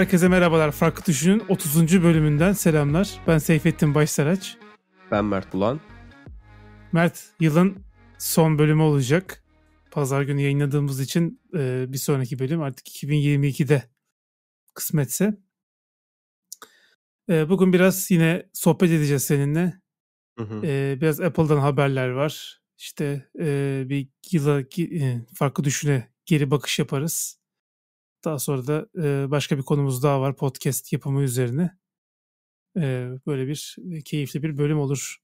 Herkese merhabalar. Farklı Düşün'ün 30. bölümünden selamlar. Ben Seyfettin Başsaraç. Ben Mert Bulan. Mert, yılın son bölümü olacak. Pazar günü yayınladığımız için e, bir sonraki bölüm artık 2022'de kısmetse. E, bugün biraz yine sohbet edeceğiz seninle. Hı hı. E, biraz Apple'dan haberler var. İşte e, bir yıla e, farklı düşüne geri bakış yaparız. Daha sonra da başka bir konumuz daha var podcast yapımı üzerine. böyle bir keyifli bir bölüm olur.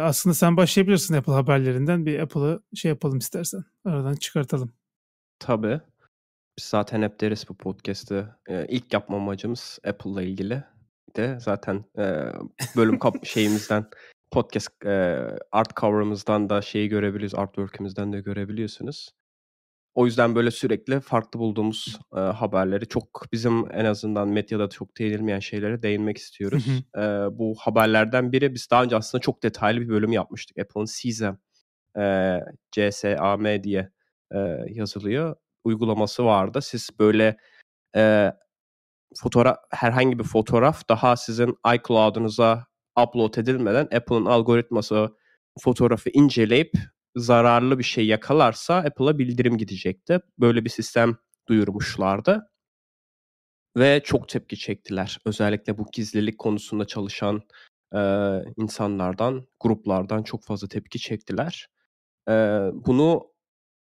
aslında sen başlayabilirsin Apple haberlerinden. Bir Apple'ı şey yapalım istersen. Aradan çıkartalım. Tabii. Biz zaten hep deriz bu podcast'ı. E, ilk yapma amacımız Apple'la ilgili. De zaten bölüm kap şeyimizden podcast art cover'ımızdan da şeyi görebiliyoruz. Artwork'ümüzden de görebiliyorsunuz. O yüzden böyle sürekli farklı bulduğumuz e, haberleri çok bizim en azından medyada çok değinilmeyen şeylere değinmek istiyoruz. E, bu haberlerden biri biz daha önce aslında çok detaylı bir bölüm yapmıştık. Apple'ın CSAM, e, CSAM diye e, yazılıyor. Uygulaması vardı. Siz böyle e, fotoğraf herhangi bir fotoğraf daha sizin iCloud'unuza upload edilmeden Apple'ın algoritması fotoğrafı inceleyip zararlı bir şey yakalarsa Apple'a bildirim gidecekti. Böyle bir sistem duyurmuşlardı. Ve çok tepki çektiler. Özellikle bu gizlilik konusunda çalışan e, insanlardan, gruplardan çok fazla tepki çektiler. E, bunu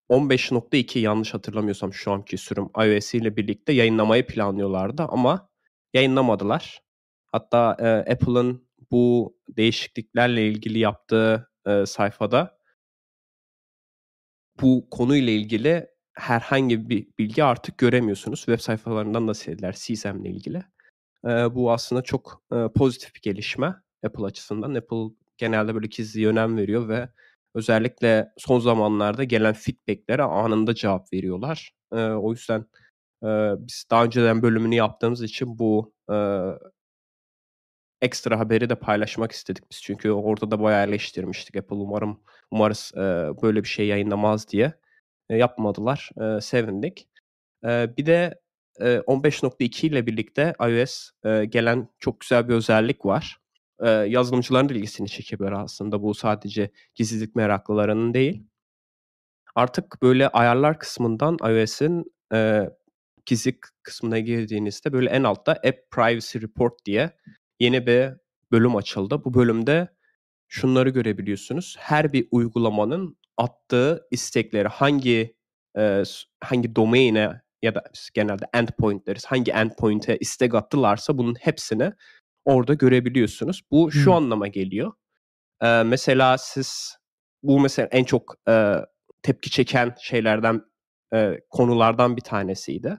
15.2 yanlış hatırlamıyorsam şu anki sürüm iOS ile birlikte yayınlamayı planlıyorlardı ama yayınlamadılar. Hatta e, Apple'ın bu değişikliklerle ilgili yaptığı e, sayfada bu konuyla ilgili herhangi bir bilgi artık göremiyorsunuz. Web sayfalarından da sildiler CSAM ile ilgili. bu aslında çok pozitif bir gelişme Apple açısından. Apple genelde böyle gizli önem veriyor ve özellikle son zamanlarda gelen feedbacklere anında cevap veriyorlar. o yüzden biz daha önceden bölümünü yaptığımız için bu ekstra haberi de paylaşmak istedik biz. Çünkü orada da bayağı eleştirmiştik. Apple umarım Umarız e, böyle bir şey yayınlamaz diye e, yapmadılar. E, sevindik. E, bir de e, 15.2 ile birlikte iOS e, gelen çok güzel bir özellik var. E, yazılımcıların ilgisini çekiyor aslında. Bu sadece gizlilik meraklılarının değil. Artık böyle ayarlar kısmından iOS'in e, gizli kısmına girdiğinizde böyle en altta App Privacy Report diye yeni bir bölüm açıldı. Bu bölümde şunları görebiliyorsunuz. Her bir uygulamanın attığı istekleri hangi hangi domaine ya da genelde endpoint deriz. Hangi endpoint'e istek attılarsa bunun hepsini orada görebiliyorsunuz. Bu şu hmm. anlama geliyor. E, mesela siz bu mesela en çok e, tepki çeken şeylerden e, konulardan bir tanesiydi.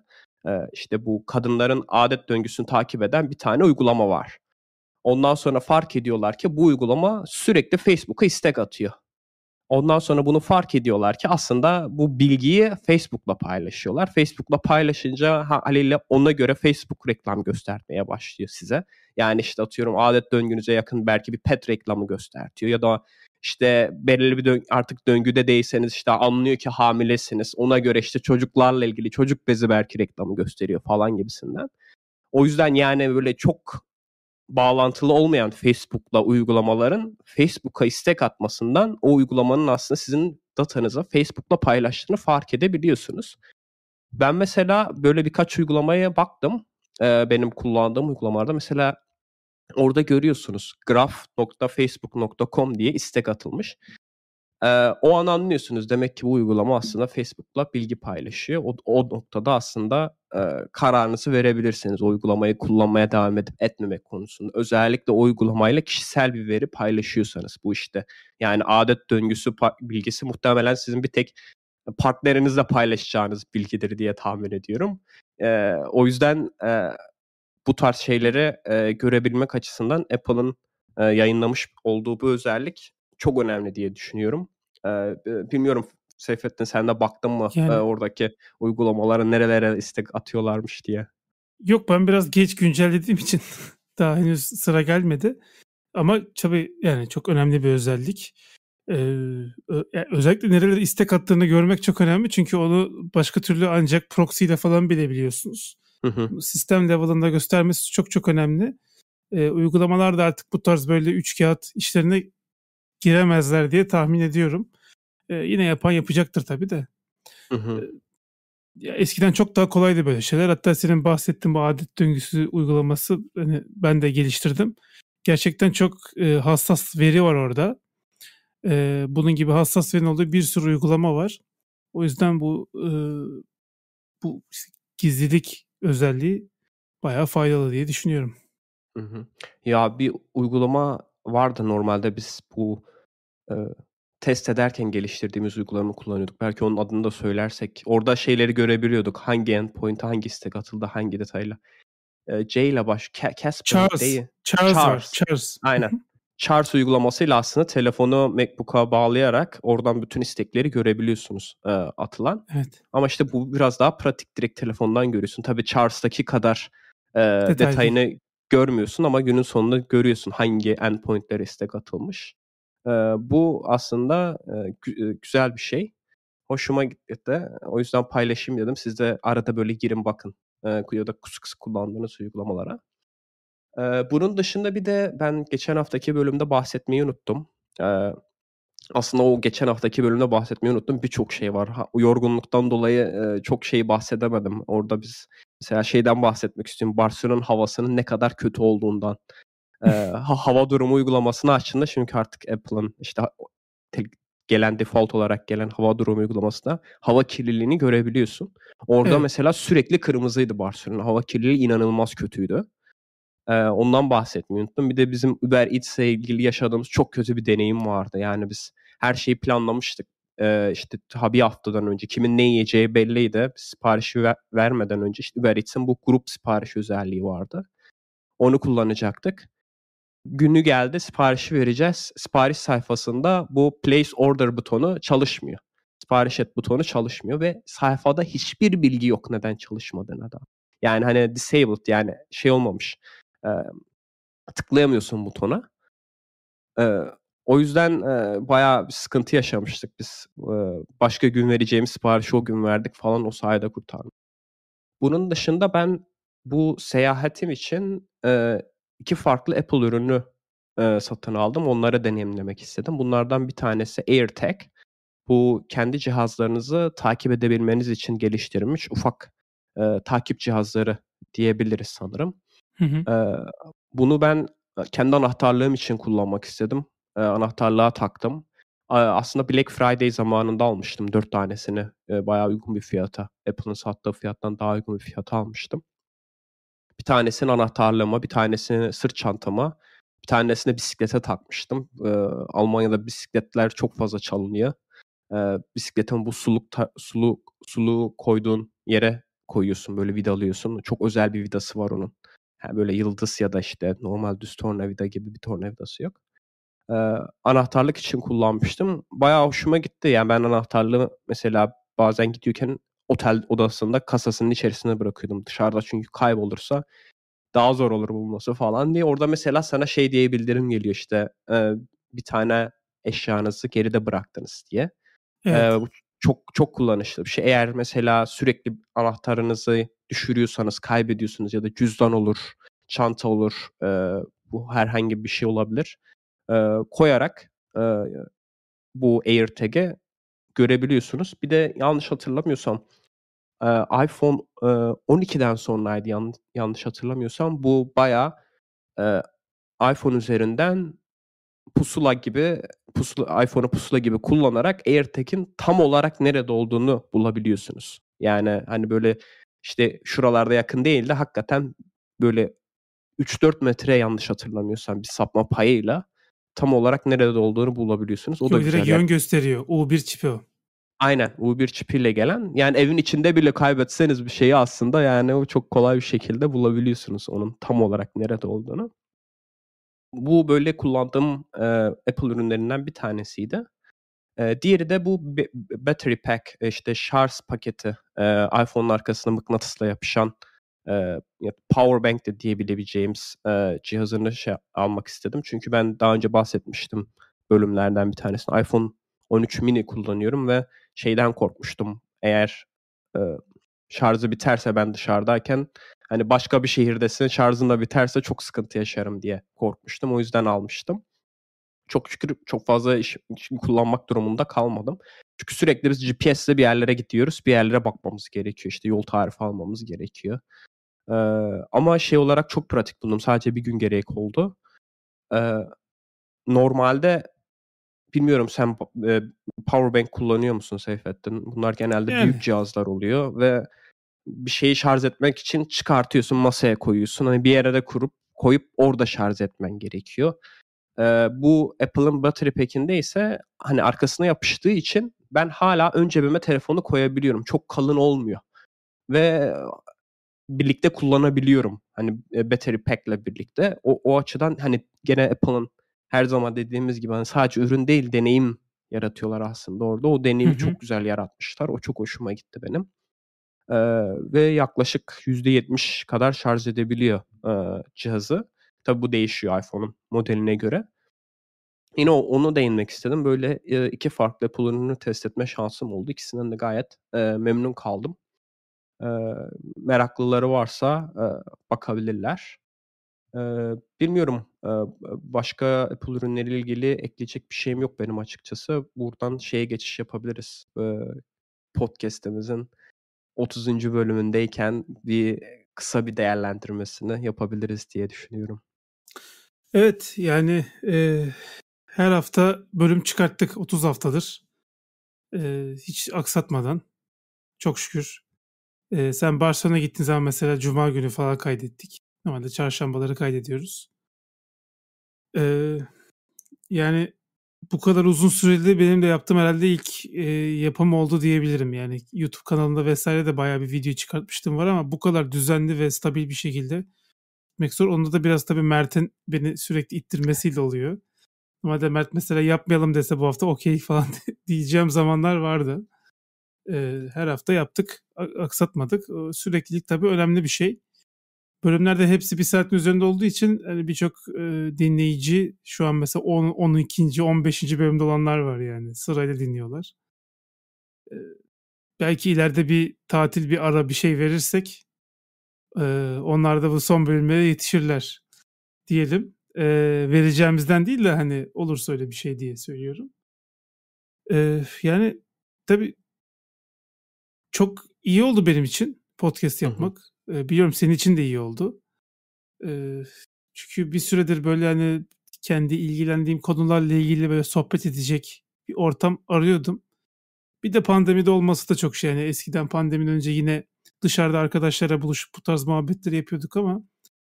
E, işte bu kadınların adet döngüsünü takip eden bir tane uygulama var. Ondan sonra fark ediyorlar ki bu uygulama sürekli Facebook'a istek atıyor. Ondan sonra bunu fark ediyorlar ki aslında bu bilgiyi Facebook'la paylaşıyorlar. Facebook'la paylaşınca haliyle ona göre Facebook reklam göstermeye başlıyor size. Yani işte atıyorum adet döngünüze yakın belki bir pet reklamı göstertiyor ya da işte belirli bir dön- artık döngüde değilseniz işte anlıyor ki hamilesiniz. Ona göre işte çocuklarla ilgili çocuk bezi belki reklamı gösteriyor falan gibisinden. O yüzden yani böyle çok bağlantılı olmayan Facebook'la uygulamaların Facebook'a istek atmasından o uygulamanın aslında sizin datanıza Facebook'la paylaştığını fark edebiliyorsunuz. Ben mesela böyle birkaç uygulamaya baktım. Ee, benim kullandığım uygulamalarda mesela orada görüyorsunuz graph.facebook.com diye istek atılmış. Ee, o an anlıyorsunuz demek ki bu uygulama aslında Facebook'la bilgi paylaşıyor. O, o noktada aslında e, kararınızı verebilirsiniz. uygulamayı kullanmaya devam edip etmemek konusunda. Özellikle o uygulamayla kişisel bir veri paylaşıyorsanız bu işte. Yani adet döngüsü bilgisi muhtemelen sizin bir tek partnerinizle paylaşacağınız bilgidir diye tahmin ediyorum. E, o yüzden e, bu tarz şeyleri e, görebilmek açısından Apple'ın e, yayınlamış olduğu bu özellik çok önemli diye düşünüyorum. bilmiyorum Seyfettin sen de baktın mı yani, oradaki uygulamalara nerelere istek atıyorlarmış diye. Yok ben biraz geç güncellediğim için daha henüz sıra gelmedi. Ama tabii yani çok önemli bir özellik. Ee, özellikle nerelere istek attığını görmek çok önemli. Çünkü onu başka türlü ancak proxy ile falan bilebiliyorsunuz. Hı hı. Sistem level'ında göstermesi çok çok önemli. Ee, uygulamalar da artık bu tarz böyle üç kağıt işlerine giremezler diye tahmin ediyorum. E, yine yapan yapacaktır tabii de. Hı hı. Ee, ya eskiden çok daha kolaydı böyle şeyler. Hatta senin bahsettiğin bu adet döngüsü uygulaması hani ben de geliştirdim. Gerçekten çok e, hassas veri var orada. E, bunun gibi hassas veri olduğu bir sürü uygulama var. O yüzden bu e, bu gizlilik özelliği bayağı faydalı diye düşünüyorum. Hı hı. Ya bir uygulama vardı normalde biz bu e, test ederken geliştirdiğimiz uygulamayı kullanıyorduk. Belki onun adını da söylersek orada şeyleri görebiliyorduk. Hangi endpoint'e hangi istek atıldı, hangi detayla. E, C ile baş Casper Charles. Değil. Charles. Charles. Charles. Aynen. Charles uygulamasıyla aslında telefonu MacBook'a bağlayarak oradan bütün istekleri görebiliyorsunuz e, atılan. Evet. Ama işte bu biraz daha pratik direkt telefondan görüyorsun. Tabii Charles'taki kadar e, detayını görmüyorsun ama günün sonunda görüyorsun hangi endpointlere istek atılmış. bu aslında güzel bir şey. Hoşuma gitti. O yüzden paylaşayım dedim. Siz de arada böyle girin bakın. E, ya da kısık kullandığınız uygulamalara. bunun dışında bir de ben geçen haftaki bölümde bahsetmeyi unuttum aslında o geçen haftaki bölümde bahsetmeyi unuttum. Birçok şey var. Ha, yorgunluktan dolayı e, çok şey bahsedemedim. Orada biz mesela şeyden bahsetmek istiyorum. Barcelona'nın havasının ne kadar kötü olduğundan. E, hava durumu uygulamasını açtığında çünkü artık Apple'ın işte gelen default olarak gelen hava durumu uygulamasında hava kirliliğini görebiliyorsun. Orada evet. mesela sürekli kırmızıydı Barcelona. Hava kirliliği inanılmaz kötüydü. Ee, ondan bahsetmeyi unuttum. Bir de bizim Uber Eats ile ilgili yaşadığımız çok kötü bir deneyim vardı. Yani biz her şeyi planlamıştık. Ee, işte ha bir haftadan önce kimin ne yiyeceği belliydi. Siparişi ver- vermeden önce işte Uber Eats'in bu grup siparişi özelliği vardı. Onu kullanacaktık. Günü geldi siparişi vereceğiz. Sipariş sayfasında bu place order butonu çalışmıyor. Sipariş et butonu çalışmıyor ve sayfada hiçbir bilgi yok neden çalışmadığına da. Yani hani disabled yani şey olmamış e, tıklayamıyorsun butona. E, o yüzden e, bayağı bir sıkıntı yaşamıştık biz. E, başka gün vereceğimiz siparişi o gün verdik falan o sayede kurtardık. Bunun dışında ben bu seyahatim için e, iki farklı Apple ürünü e, satın aldım. Onları deneyimlemek istedim. Bunlardan bir tanesi AirTag. Bu kendi cihazlarınızı takip edebilmeniz için geliştirilmiş ufak e, takip cihazları diyebiliriz sanırım. Hı Ee, bunu ben kendi anahtarlığım için kullanmak istedim. Ee, anahtarlığa taktım. aslında Black Friday zamanında almıştım dört tanesini. Ee, bayağı uygun bir fiyata. Apple'ın sattığı fiyattan daha uygun bir fiyata almıştım. Bir tanesini anahtarlığıma, bir tanesini sırt çantama, bir tanesini bisiklete takmıştım. Ee, Almanya'da bisikletler çok fazla çalınıyor. Ee, bisikletin bu suluk ta- sulu suluğu koyduğun yere koyuyorsun böyle vidalıyorsun. Çok özel bir vidası var onun. Yani böyle yıldız ya da işte normal düz tornavida gibi bir tornavidası yok. Ee, anahtarlık için kullanmıştım. Bayağı hoşuma gitti. Yani ben anahtarlığı mesela bazen gidiyorken otel odasında kasasının içerisine bırakıyordum. Dışarıda çünkü kaybolursa daha zor olur bulması falan diye. Orada mesela sana şey diye bildirim geliyor işte e, bir tane eşyanızı geride bıraktınız diye. Evet. E, bu çok çok kullanışlı bir şey. Eğer mesela sürekli anahtarınızı düşürüyorsanız, kaybediyorsunuz ya da cüzdan olur, çanta olur, e, bu herhangi bir şey olabilir. E, koyarak e, bu AirTag'e görebiliyorsunuz. Bir de yanlış hatırlamıyorsam e, iPhone e, 12'den sonraydı yan, yanlış hatırlamıyorsam. Bu baya e, iPhone üzerinden pusula gibi pusula, iPhone'u pusula gibi kullanarak AirTag'in tam olarak nerede olduğunu bulabiliyorsunuz. Yani hani böyle işte şuralarda yakın değil de hakikaten böyle 3-4 metre yanlış hatırlamıyorsam bir sapma payıyla tam olarak nerede olduğunu bulabiliyorsunuz. O Ki da güzel. Direkt yön gösteriyor. U1 çipi o. Aynen U1 çipiyle gelen. Yani evin içinde bile kaybetseniz bir şeyi aslında yani o çok kolay bir şekilde bulabiliyorsunuz onun tam olarak nerede olduğunu. Bu böyle kullandığım e, Apple ürünlerinden bir tanesiydi diğeri de bu battery pack işte şarj paketi e, iPhone'un arkasına mıknatısla yapışan power bank de diyebileceğimiz cihazını şey almak istedim. Çünkü ben daha önce bahsetmiştim bölümlerden bir tanesini. iPhone 13 mini kullanıyorum ve şeyden korkmuştum. Eğer şarjı biterse ben dışarıdayken hani başka bir şehirdesin şarjın da biterse çok sıkıntı yaşarım diye korkmuştum. O yüzden almıştım çok şükür çok fazla iş, işimi kullanmak durumunda kalmadım. Çünkü sürekli biz GPS'le bir yerlere gidiyoruz. Bir yerlere bakmamız gerekiyor. İşte yol tarifi almamız gerekiyor. Ee, ama şey olarak çok pratik buldum. Sadece bir gün gerek oldu. Ee, normalde bilmiyorum sen e, powerbank kullanıyor musun Seyfettin? Bunlar genelde yani. büyük cihazlar oluyor ve bir şeyi şarj etmek için çıkartıyorsun masaya koyuyorsun. Hani bir yere de kurup koyup orada şarj etmen gerekiyor. E, bu Apple'ın battery pack'inde ise hani arkasına yapıştığı için ben hala ön cebime telefonu koyabiliyorum. Çok kalın olmuyor. Ve birlikte kullanabiliyorum. Hani e, battery pack'le birlikte. O, o açıdan hani gene Apple'ın her zaman dediğimiz gibi hani sadece ürün değil deneyim yaratıyorlar aslında orada. O deneyimi Hı-hı. çok güzel yaratmışlar. O çok hoşuma gitti benim. Ee, ve yaklaşık %70 kadar şarj edebiliyor e, cihazı. Tabi bu değişiyor iPhone'un modeline göre. Yine onu değinmek istedim. Böyle iki farklı Apple ürününü test etme şansım oldu. İkisinden de gayet e, memnun kaldım. E, meraklıları varsa e, bakabilirler. E, bilmiyorum e, başka Apple ürünleriyle ilgili ekleyecek bir şeyim yok benim açıkçası. Buradan şeye geçiş yapabiliriz. E, podcast'imizin 30. bölümündeyken bir kısa bir değerlendirmesini yapabiliriz diye düşünüyorum. Evet yani e, her hafta bölüm çıkarttık 30 haftadır. E, hiç aksatmadan. Çok şükür. E, sen Barcelona gittiğin zaman mesela cuma günü falan kaydettik. Normalde çarşambaları kaydediyoruz. E, yani bu kadar uzun süreli benim de yaptığım herhalde ilk e, yapım oldu diyebilirim. Yani YouTube kanalında vesaire de bayağı bir video çıkartmıştım var ama bu kadar düzenli ve stabil bir şekilde gitmek zor. Onda da biraz tabii Mert'in beni sürekli ittirmesiyle oluyor. Normalde Mert mesela yapmayalım dese bu hafta okey falan diyeceğim zamanlar vardı. Ee, her hafta yaptık, aksatmadık. Süreklilik tabii önemli bir şey. Bölümlerde hepsi bir saatin üzerinde olduğu için hani birçok e, dinleyici şu an mesela 10, 12. 15. bölümde olanlar var yani. Sırayla dinliyorlar. Ee, belki ileride bir tatil, bir ara bir şey verirsek ee, onlar da bu son bölümlere yetişirler diyelim. Ee, vereceğimizden değil de hani olursa öyle bir şey diye söylüyorum. Ee, yani tabii çok iyi oldu benim için podcast yapmak. Hı Biliyorum senin için de iyi oldu. Çünkü bir süredir böyle hani kendi ilgilendiğim konularla ilgili böyle sohbet edecek bir ortam arıyordum. Bir de pandemide olması da çok şey. Yani eskiden pandemiden önce yine dışarıda arkadaşlara buluşup bu tarz muhabbetleri yapıyorduk ama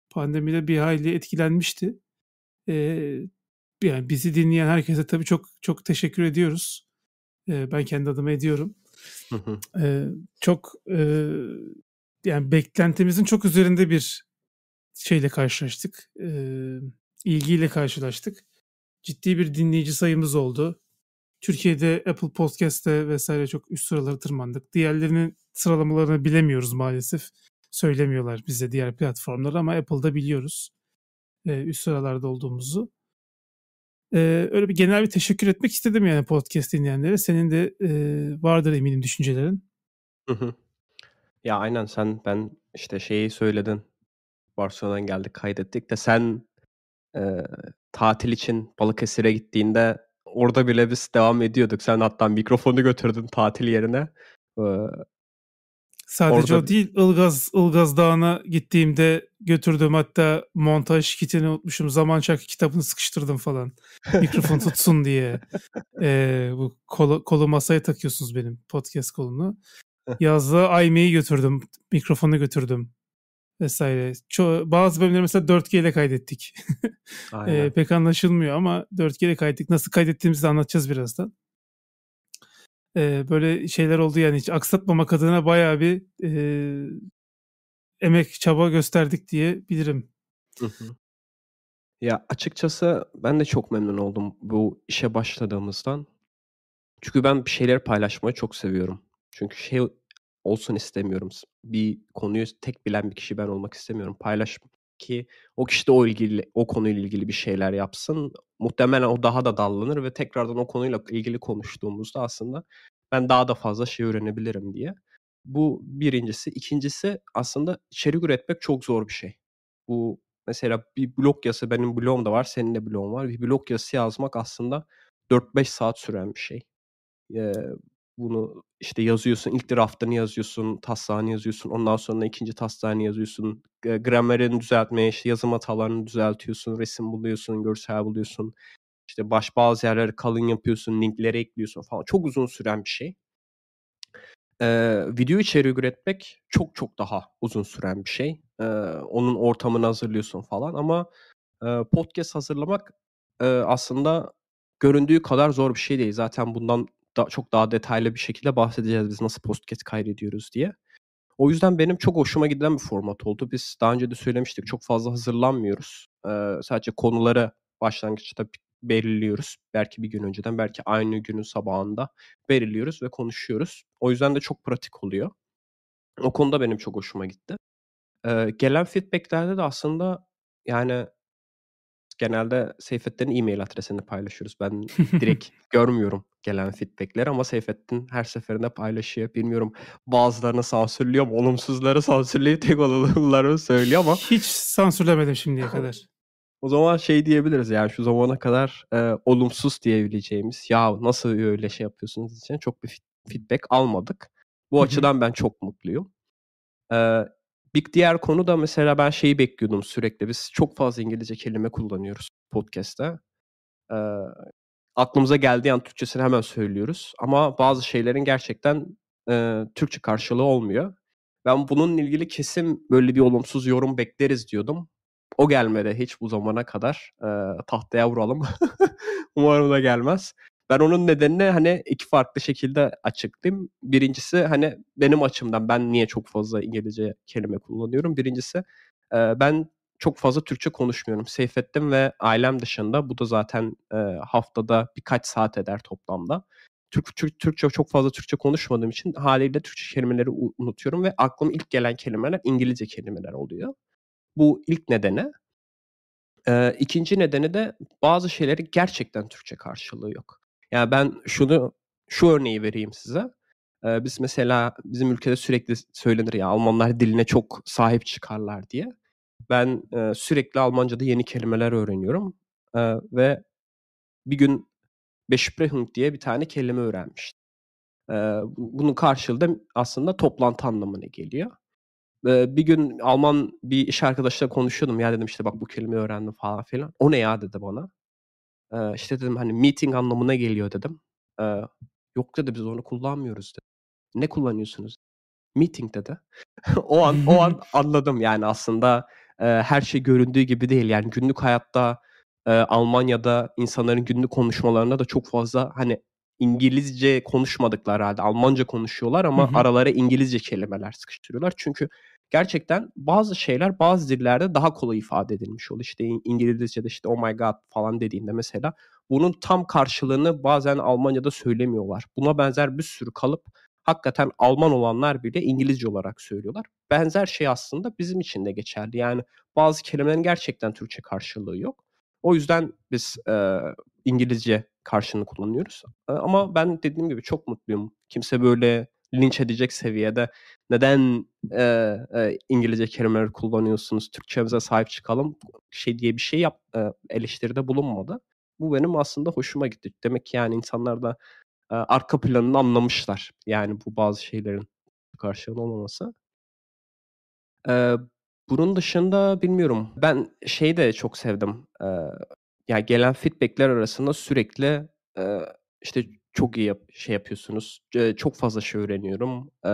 pandemide bir hayli etkilenmişti. Ee, yani bizi dinleyen herkese tabii çok çok teşekkür ediyoruz. Ee, ben kendi adıma ediyorum. Ee, çok e, yani beklentimizin çok üzerinde bir şeyle karşılaştık. Ee, ilgiyle karşılaştık. Ciddi bir dinleyici sayımız oldu. Türkiye'de Apple Podcast'te vesaire çok üst sıraları tırmandık. Diğerlerinin sıralamalarını bilemiyoruz maalesef. Söylemiyorlar bize diğer platformlar ama Apple'da biliyoruz e, üst sıralarda olduğumuzu. E, öyle bir genel bir teşekkür etmek istedim yani podcast dinleyenlere. Senin de e, vardır eminim düşüncelerin. Hı hı. Ya aynen sen ben işte şeyi söyledin. Barcelona'dan geldik kaydettik de sen e, tatil için Balıkesir'e gittiğinde orada bile biz devam ediyorduk. Sen hatta mikrofonu götürdün tatil yerine. E, Sadece Orada... o değil Ilgaz, Ilgaz Dağı'na gittiğimde götürdüm hatta montaj kitini unutmuşum. Zaman Çarkı kitabını sıkıştırdım falan. Mikrofon tutsun diye. Ee, bu kolu, kolu masaya takıyorsunuz benim podcast kolunu. Yazlığa IMEI götürdüm. Mikrofonu götürdüm. Vesaire. Ço- bazı bölümleri mesela 4G ile kaydettik. ee, pek anlaşılmıyor ama 4G ile kaydettik. Nasıl kaydettiğimizi de anlatacağız birazdan e, böyle şeyler oldu yani hiç aksatmamak adına bayağı bir e, emek, çaba gösterdik diye bilirim. Hı hı. Ya açıkçası ben de çok memnun oldum bu işe başladığımızdan. Çünkü ben bir şeyler paylaşmayı çok seviyorum. Çünkü şey olsun istemiyorum. Bir konuyu tek bilen bir kişi ben olmak istemiyorum. Paylaş ki o kişi de o ilgili o konuyla ilgili bir şeyler yapsın. Muhtemelen o daha da dallanır ve tekrardan o konuyla ilgili konuştuğumuzda aslında ben daha da fazla şey öğrenebilirim diye. Bu birincisi. ikincisi aslında içerik üretmek çok zor bir şey. Bu mesela bir blog yazısı benim blogum var, senin de blogun var. Bir blog yazısı yazmak aslında 4-5 saat süren bir şey. Ee, bunu işte yazıyorsun. ilk draftını yazıyorsun, taslağını yazıyorsun. Ondan sonra ikinci taslağını yazıyorsun. Gramerini düzeltmeye, işte yazım hatalarını düzeltiyorsun. Resim buluyorsun, görsel buluyorsun. işte baş bazı yerleri kalın yapıyorsun, linkleri ekliyorsun falan. Çok uzun süren bir şey. Ee, video içeriği üretmek çok çok daha uzun süren bir şey. Ee, onun ortamını hazırlıyorsun falan ama e, podcast hazırlamak e, aslında göründüğü kadar zor bir şey değil. Zaten bundan da, çok daha detaylı bir şekilde bahsedeceğiz biz nasıl podcast kaydediyoruz diye. O yüzden benim çok hoşuma giden bir format oldu. Biz daha önce de söylemiştik çok fazla hazırlanmıyoruz. Ee, sadece konuları başlangıçta belirliyoruz. Belki bir gün önceden, belki aynı günün sabahında belirliyoruz ve konuşuyoruz. O yüzden de çok pratik oluyor. O konuda benim çok hoşuma gitti. Ee, gelen feedbacklerde de aslında yani genelde Seyfettin'in e-mail adresini paylaşıyoruz. Ben direkt görmüyorum gelen feedbackleri ama Seyfettin her seferinde paylaşıyor. Bilmiyorum bazılarını sansürlüyor, olumsuzları sansürlüyor, tek olumluları söylüyor ama. Hiç sansürlemedim şimdiye kadar. O zaman şey diyebiliriz yani şu zamana kadar e, olumsuz diyebileceğimiz ya nasıl öyle şey yapıyorsunuz için çok bir feedback almadık. Bu açıdan ben çok mutluyum. E, bir diğer konu da mesela ben şeyi bekliyordum sürekli. Biz çok fazla İngilizce kelime kullanıyoruz podcast'ta. Ee, aklımıza geldiği an Türkçesini hemen söylüyoruz. Ama bazı şeylerin gerçekten e, Türkçe karşılığı olmuyor. Ben bunun ilgili kesin böyle bir olumsuz yorum bekleriz diyordum. O gelmedi hiç bu zamana kadar. E, tahtaya vuralım. Umarım da gelmez. Ben onun nedenini hani iki farklı şekilde açıklayayım. Birincisi hani benim açımdan ben niye çok fazla İngilizce kelime kullanıyorum. Birincisi ben çok fazla Türkçe konuşmuyorum. Seyfettim ve ailem dışında bu da zaten haftada birkaç saat eder toplamda. Türk, Türk, Türkçe çok fazla Türkçe konuşmadığım için haliyle Türkçe kelimeleri unutuyorum ve aklım ilk gelen kelimeler İngilizce kelimeler oluyor. Bu ilk nedeni. Ee, ikinci nedeni de bazı şeyleri gerçekten Türkçe karşılığı yok. Yani ben şunu şu örneği vereyim size. Ee, biz mesela bizim ülkede sürekli söylenir ya Almanlar diline çok sahip çıkarlar diye. Ben e, sürekli Almanca'da yeni kelimeler öğreniyorum e, ve bir gün Besprechung diye bir tane kelime öğrenmiştim. E, bunun karşılığı da aslında toplantı anlamına geliyor. E, bir gün Alman bir iş arkadaşla konuşuyordum ya dedim işte bak bu kelimeyi öğrendim falan filan. O ne ya dedi bana. Ee, işte dedim hani meeting anlamına geliyor dedim. Ee, yok dedi biz onu kullanmıyoruz dedi. Ne kullanıyorsunuz? Meeting dedi. o an o an anladım yani aslında e, her şey göründüğü gibi değil. Yani günlük hayatta e, Almanya'da insanların günlük konuşmalarında da çok fazla hani İngilizce konuşmadıkları halde Almanca konuşuyorlar ama aralara İngilizce kelimeler sıkıştırıyorlar. Çünkü gerçekten bazı şeyler bazı dillerde daha kolay ifade edilmiş oluyor. İşte İngilizce'de işte oh my god falan dediğinde mesela bunun tam karşılığını bazen Almanya'da söylemiyorlar. Buna benzer bir sürü kalıp hakikaten Alman olanlar bile İngilizce olarak söylüyorlar. Benzer şey aslında bizim için de geçerli. Yani bazı kelimelerin gerçekten Türkçe karşılığı yok. O yüzden biz e, İngilizce karşılığını kullanıyoruz. E, ama ben dediğim gibi çok mutluyum. Kimse böyle linç edecek seviyede neden e, e, İngilizce kelimeleri kullanıyorsunuz, Türkçemize sahip çıkalım şey diye bir şey yap, e, eleştiride bulunmadı. Bu benim aslında hoşuma gitti. Demek ki yani insanlar da e, arka planını anlamışlar. Yani bu bazı şeylerin karşılığında olmaması. E, bunun dışında bilmiyorum. Ben şeyi de çok sevdim. E, ya yani gelen feedbackler arasında sürekli e, işte çok iyi yap şey yapıyorsunuz. E, çok fazla şey öğreniyorum. E,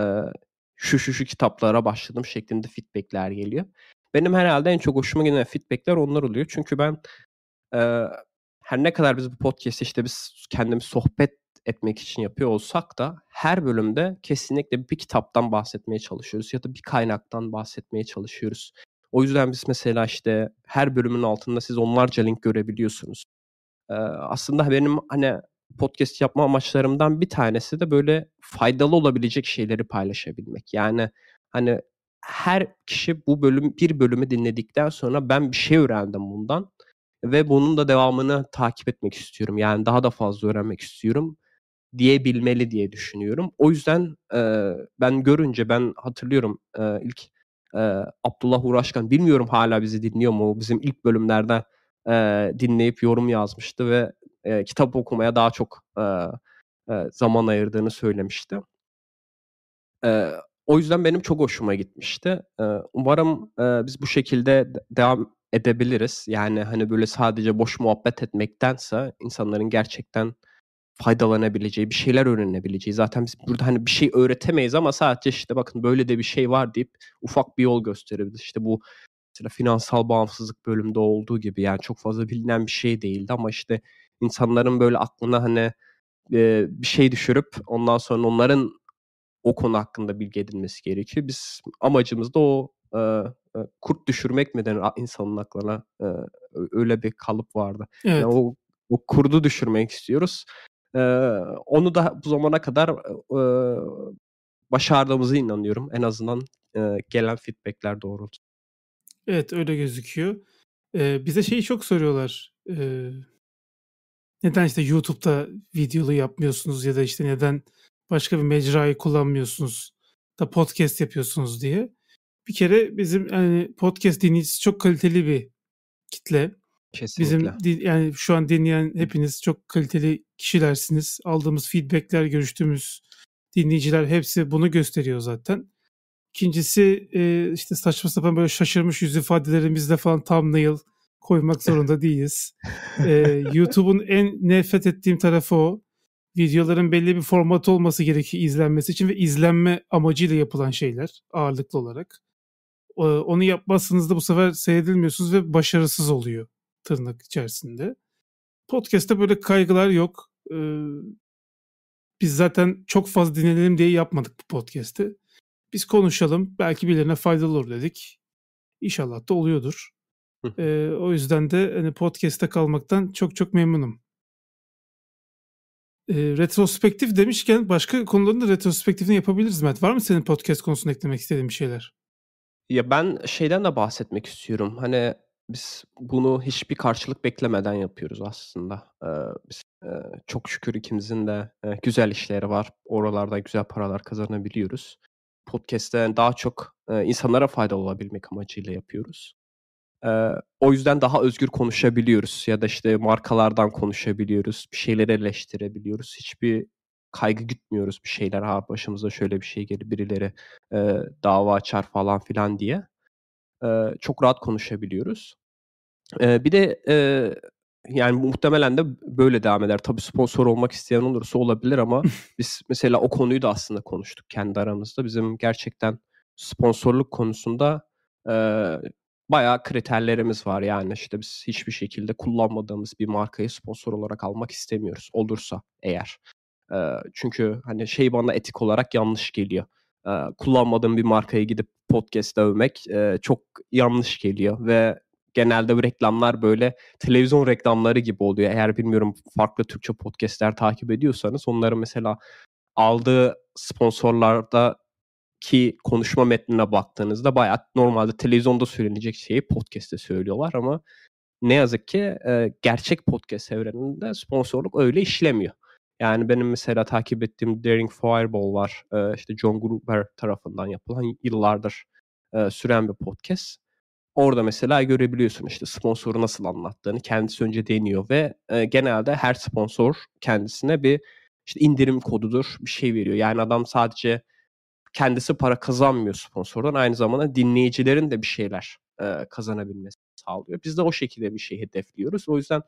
şu şu şu kitaplara başladım şeklinde feedbackler geliyor. Benim herhalde en çok hoşuma giden feedbackler onlar oluyor. Çünkü ben e, her ne kadar biz bu podcast'i işte biz kendimiz sohbet etmek için yapıyor olsak da her bölümde kesinlikle bir kitaptan bahsetmeye çalışıyoruz ya da bir kaynaktan bahsetmeye çalışıyoruz. O yüzden biz mesela işte her bölümün altında siz onlarca link görebiliyorsunuz. Ee, aslında benim hani podcast yapma amaçlarımdan bir tanesi de böyle faydalı olabilecek şeyleri paylaşabilmek. Yani hani her kişi bu bölüm bir bölümü dinledikten sonra ben bir şey öğrendim bundan ve bunun da devamını takip etmek istiyorum. Yani daha da fazla öğrenmek istiyorum diyebilmeli diye düşünüyorum. O yüzden e, ben görünce ben hatırlıyorum e, ilk e, Abdullah Uğraşkan bilmiyorum hala bizi dinliyor mu? Bizim ilk bölümlerde e, dinleyip yorum yazmıştı ve e, kitap okumaya daha çok e, e, zaman ayırdığını söylemişti. E, o yüzden benim çok hoşuma gitmişti. E, umarım e, biz bu şekilde devam edebiliriz. Yani hani böyle sadece boş muhabbet etmektense insanların gerçekten faydalanabileceği, bir şeyler öğrenebileceği. Zaten biz burada hani bir şey öğretemeyiz ama sadece işte bakın böyle de bir şey var deyip ufak bir yol gösterebiliriz. İşte bu mesela finansal bağımsızlık bölümde olduğu gibi yani çok fazla bilinen bir şey değildi ama işte insanların böyle aklına hani e, bir şey düşürüp ondan sonra onların o konu hakkında bilgi edinmesi gerekiyor. Biz amacımız da o e, kurt düşürmek mi denir insanın aklına e, öyle bir kalıp vardı. Evet. Yani o, o kurdu düşürmek istiyoruz. E, onu da bu zamana kadar e, başardığımızı inanıyorum. En azından e, gelen feedbackler doğrultusunda. Evet öyle gözüküyor. Ee, bize şeyi çok soruyorlar. Ee, neden işte YouTube'da videolu yapmıyorsunuz ya da işte neden başka bir mecrayı kullanmıyorsunuz da podcast yapıyorsunuz diye. Bir kere bizim yani podcast dinleyicisi çok kaliteli bir kitle. Kesinlikle. Bizim yani şu an dinleyen hepiniz çok kaliteli kişilersiniz. Aldığımız feedbackler, görüştüğümüz dinleyiciler hepsi bunu gösteriyor zaten. İkincisi işte saçma sapan böyle şaşırmış yüz ifadelerimizle falan thumbnail, koymak zorunda değiliz. ee, YouTube'un en nefret ettiğim tarafı o. Videoların belli bir format olması gerekiyor izlenmesi için ve izlenme amacıyla yapılan şeyler ağırlıklı olarak. Ee, onu yapmazsanız da bu sefer seyredilmiyorsunuz ve başarısız oluyor tırnak içerisinde. Podcast'te böyle kaygılar yok. Ee, biz zaten çok fazla dinlenelim diye yapmadık bu podcast'i. Biz konuşalım, belki birilerine faydalı olur dedik. İnşallah da oluyordur e, o yüzden de hani podcast'te kalmaktan çok çok memnunum. E, retrospektif demişken başka konuların da retrospektifini yapabiliriz Mert. Var mı senin podcast konusunda eklemek istediğin bir şeyler? Ya ben şeyden de bahsetmek istiyorum. Hani biz bunu hiçbir karşılık beklemeden yapıyoruz aslında. Ee, biz e, çok şükür ikimizin de e, güzel işleri var. Oralarda güzel paralar kazanabiliyoruz. Podcast'te daha çok e, insanlara faydalı olabilmek amacıyla yapıyoruz. Ee, o yüzden daha özgür konuşabiliyoruz ya da işte markalardan konuşabiliyoruz, bir şeyleri eleştirebiliyoruz. Hiçbir kaygı gütmüyoruz bir şeyler ha başımıza şöyle bir şey gelir birileri e, dava açar falan filan diye. E, çok rahat konuşabiliyoruz. E, bir de e, yani muhtemelen de böyle devam eder. Tabii sponsor olmak isteyen olursa olabilir ama biz mesela o konuyu da aslında konuştuk kendi aramızda. Bizim gerçekten sponsorluk konusunda e, bayağı kriterlerimiz var yani işte biz hiçbir şekilde kullanmadığımız bir markayı sponsor olarak almak istemiyoruz olursa eğer. E, çünkü hani şey bana etik olarak yanlış geliyor. E, kullanmadığım bir markayı gidip podcast övmek e, çok yanlış geliyor ve genelde bu reklamlar böyle televizyon reklamları gibi oluyor. Eğer bilmiyorum farklı Türkçe podcastler takip ediyorsanız onların mesela aldığı sponsorlarda ki konuşma metnine baktığınızda bayağı normalde televizyonda söylenecek şeyi podcast'te söylüyorlar ama ne yazık ki e, gerçek podcast evreninde sponsorluk öyle işlemiyor. Yani benim mesela takip ettiğim Daring Fireball var. E, işte John Gruber tarafından yapılan yıllardır e, süren bir podcast. Orada mesela görebiliyorsun işte sponsoru nasıl anlattığını kendisi önce deniyor ve e, genelde her sponsor kendisine bir işte indirim kodudur bir şey veriyor. Yani adam sadece kendisi para kazanmıyor sponsordan. Aynı zamanda dinleyicilerin de bir şeyler e, kazanabilmesi sağlıyor. Biz de o şekilde bir şey hedefliyoruz. O yüzden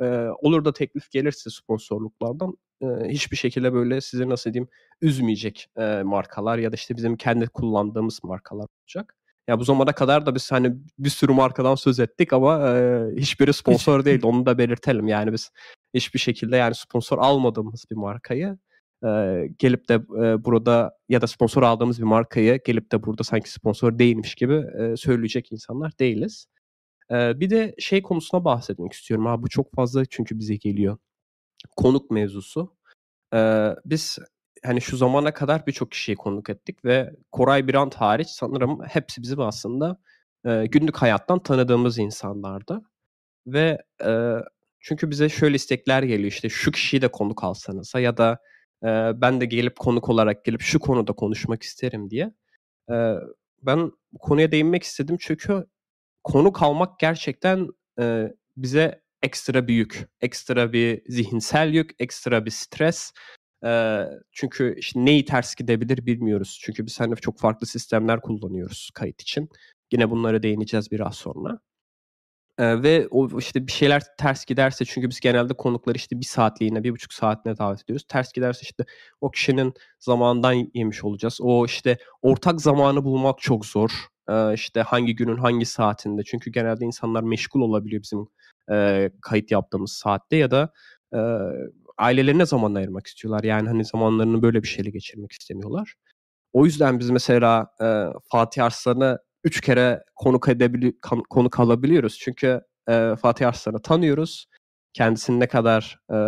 e, olur da teklif gelirse sponsorluklardan e, hiçbir şekilde böyle size nasıl diyeyim üzmeyecek e, markalar ya da işte bizim kendi kullandığımız markalar olacak. Ya bu zamana kadar da biz hani bir sürü markadan söz ettik ama e, hiçbiri sponsor değil. Onu da belirtelim. Yani biz hiçbir şekilde yani sponsor almadığımız bir markayı e, gelip de e, burada ya da sponsor aldığımız bir markayı gelip de burada sanki sponsor değilmiş gibi e, söyleyecek insanlar değiliz. E, bir de şey konusuna bahsetmek istiyorum. Ha, bu çok fazla çünkü bize geliyor. Konuk mevzusu. E, biz hani şu zamana kadar birçok kişiye konuk ettik ve Koray Birant hariç sanırım hepsi bizim aslında e, günlük hayattan tanıdığımız insanlardı. Ve e, çünkü bize şöyle istekler geliyor işte şu kişiyi de konuk alsanıza ya da e, ben de gelip konuk olarak gelip şu konuda konuşmak isterim diye. E, ben bu konuya değinmek istedim çünkü konu kalmak gerçekten e, bize ekstra bir yük, ekstra bir zihinsel yük, ekstra bir stres. E, çünkü işte neyi ters gidebilir bilmiyoruz. Çünkü biz hani çok farklı sistemler kullanıyoruz kayıt için. Yine bunlara değineceğiz biraz sonra. Ee, ve o işte bir şeyler ters giderse çünkü biz genelde konukları işte bir saatliğine, bir buçuk saatine davet ediyoruz. Ters giderse işte o kişinin zamandan yemiş olacağız. O işte ortak zamanı bulmak çok zor. Ee, işte hangi günün hangi saatinde. Çünkü genelde insanlar meşgul olabiliyor bizim e, kayıt yaptığımız saatte ya da e, ailelerine zaman ayırmak istiyorlar. Yani hani zamanlarını böyle bir şeyle geçirmek istemiyorlar. O yüzden biz mesela e, Fatih Arslan'ı üç kere konuk, edebili konuk alabiliyoruz. Çünkü e, Fatih Arslan'ı tanıyoruz. Kendisinin ne kadar e,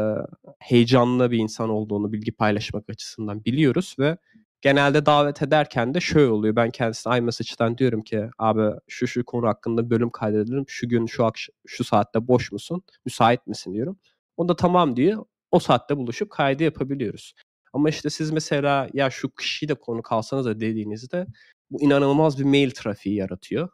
heyecanlı bir insan olduğunu bilgi paylaşmak açısından biliyoruz ve genelde davet ederken de şöyle oluyor. Ben kendisine iMessage'den diyorum ki abi şu şu konu hakkında bölüm kaydedelim. Şu gün şu akşam, şu saatte boş musun? Müsait misin diyorum. O da tamam diyor. O saatte buluşup kaydı yapabiliyoruz. Ama işte siz mesela ya şu kişiyi de konu kalsanız da dediğinizde bu inanılmaz bir mail trafiği yaratıyor.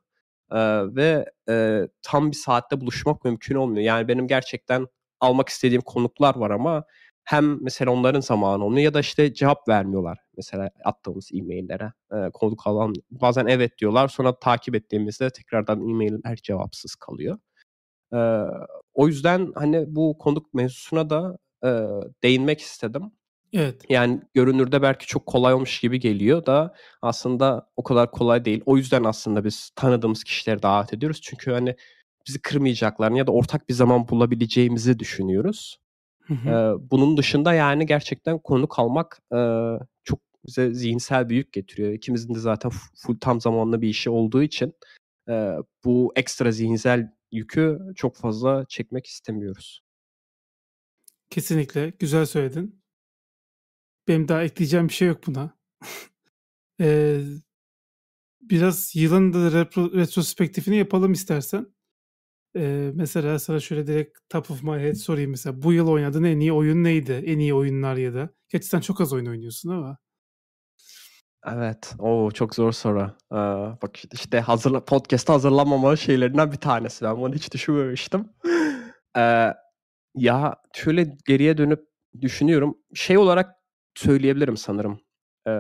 E, ve e, tam bir saatte buluşmak mümkün olmuyor. Yani benim gerçekten almak istediğim konuklar var ama hem mesela onların zamanı olmuyor ya da işte cevap vermiyorlar mesela attığımız e-maillere. E, konuk alan bazen evet diyorlar sonra takip ettiğimizde tekrardan e-mailler cevapsız kalıyor. E, o yüzden hani bu konuk mevzusuna da e, değinmek istedim. Evet. Yani görünürde belki çok kolay olmuş gibi geliyor da aslında o kadar kolay değil. O yüzden aslında biz tanıdığımız kişileri davet ediyoruz. Çünkü hani bizi kırmayacaklarını ya da ortak bir zaman bulabileceğimizi düşünüyoruz. Ee, bunun dışında yani gerçekten konu kalmak e, çok bize zihinsel bir yük getiriyor. İkimizin de zaten full tam zamanlı bir işi olduğu için e, bu ekstra zihinsel yükü çok fazla çekmek istemiyoruz. Kesinlikle güzel söyledin. Benim daha ekleyeceğim bir şey yok buna. ee, biraz yılın da retrospektifini yapalım istersen. Ee, mesela sana şöyle direkt top of my head sorayım mesela. Bu yıl oynadığın en iyi oyun neydi? En iyi oyunlar ya da. Gerçi sen çok az oyun oynuyorsun ama. Evet. o çok zor soru. Ee, bak işte hazırla podcast'ta hazırlanmamalı şeylerinden bir tanesi. Ben bunu hiç düşünmemiştim. ee, ya şöyle geriye dönüp düşünüyorum. Şey olarak söyleyebilirim sanırım. Ee,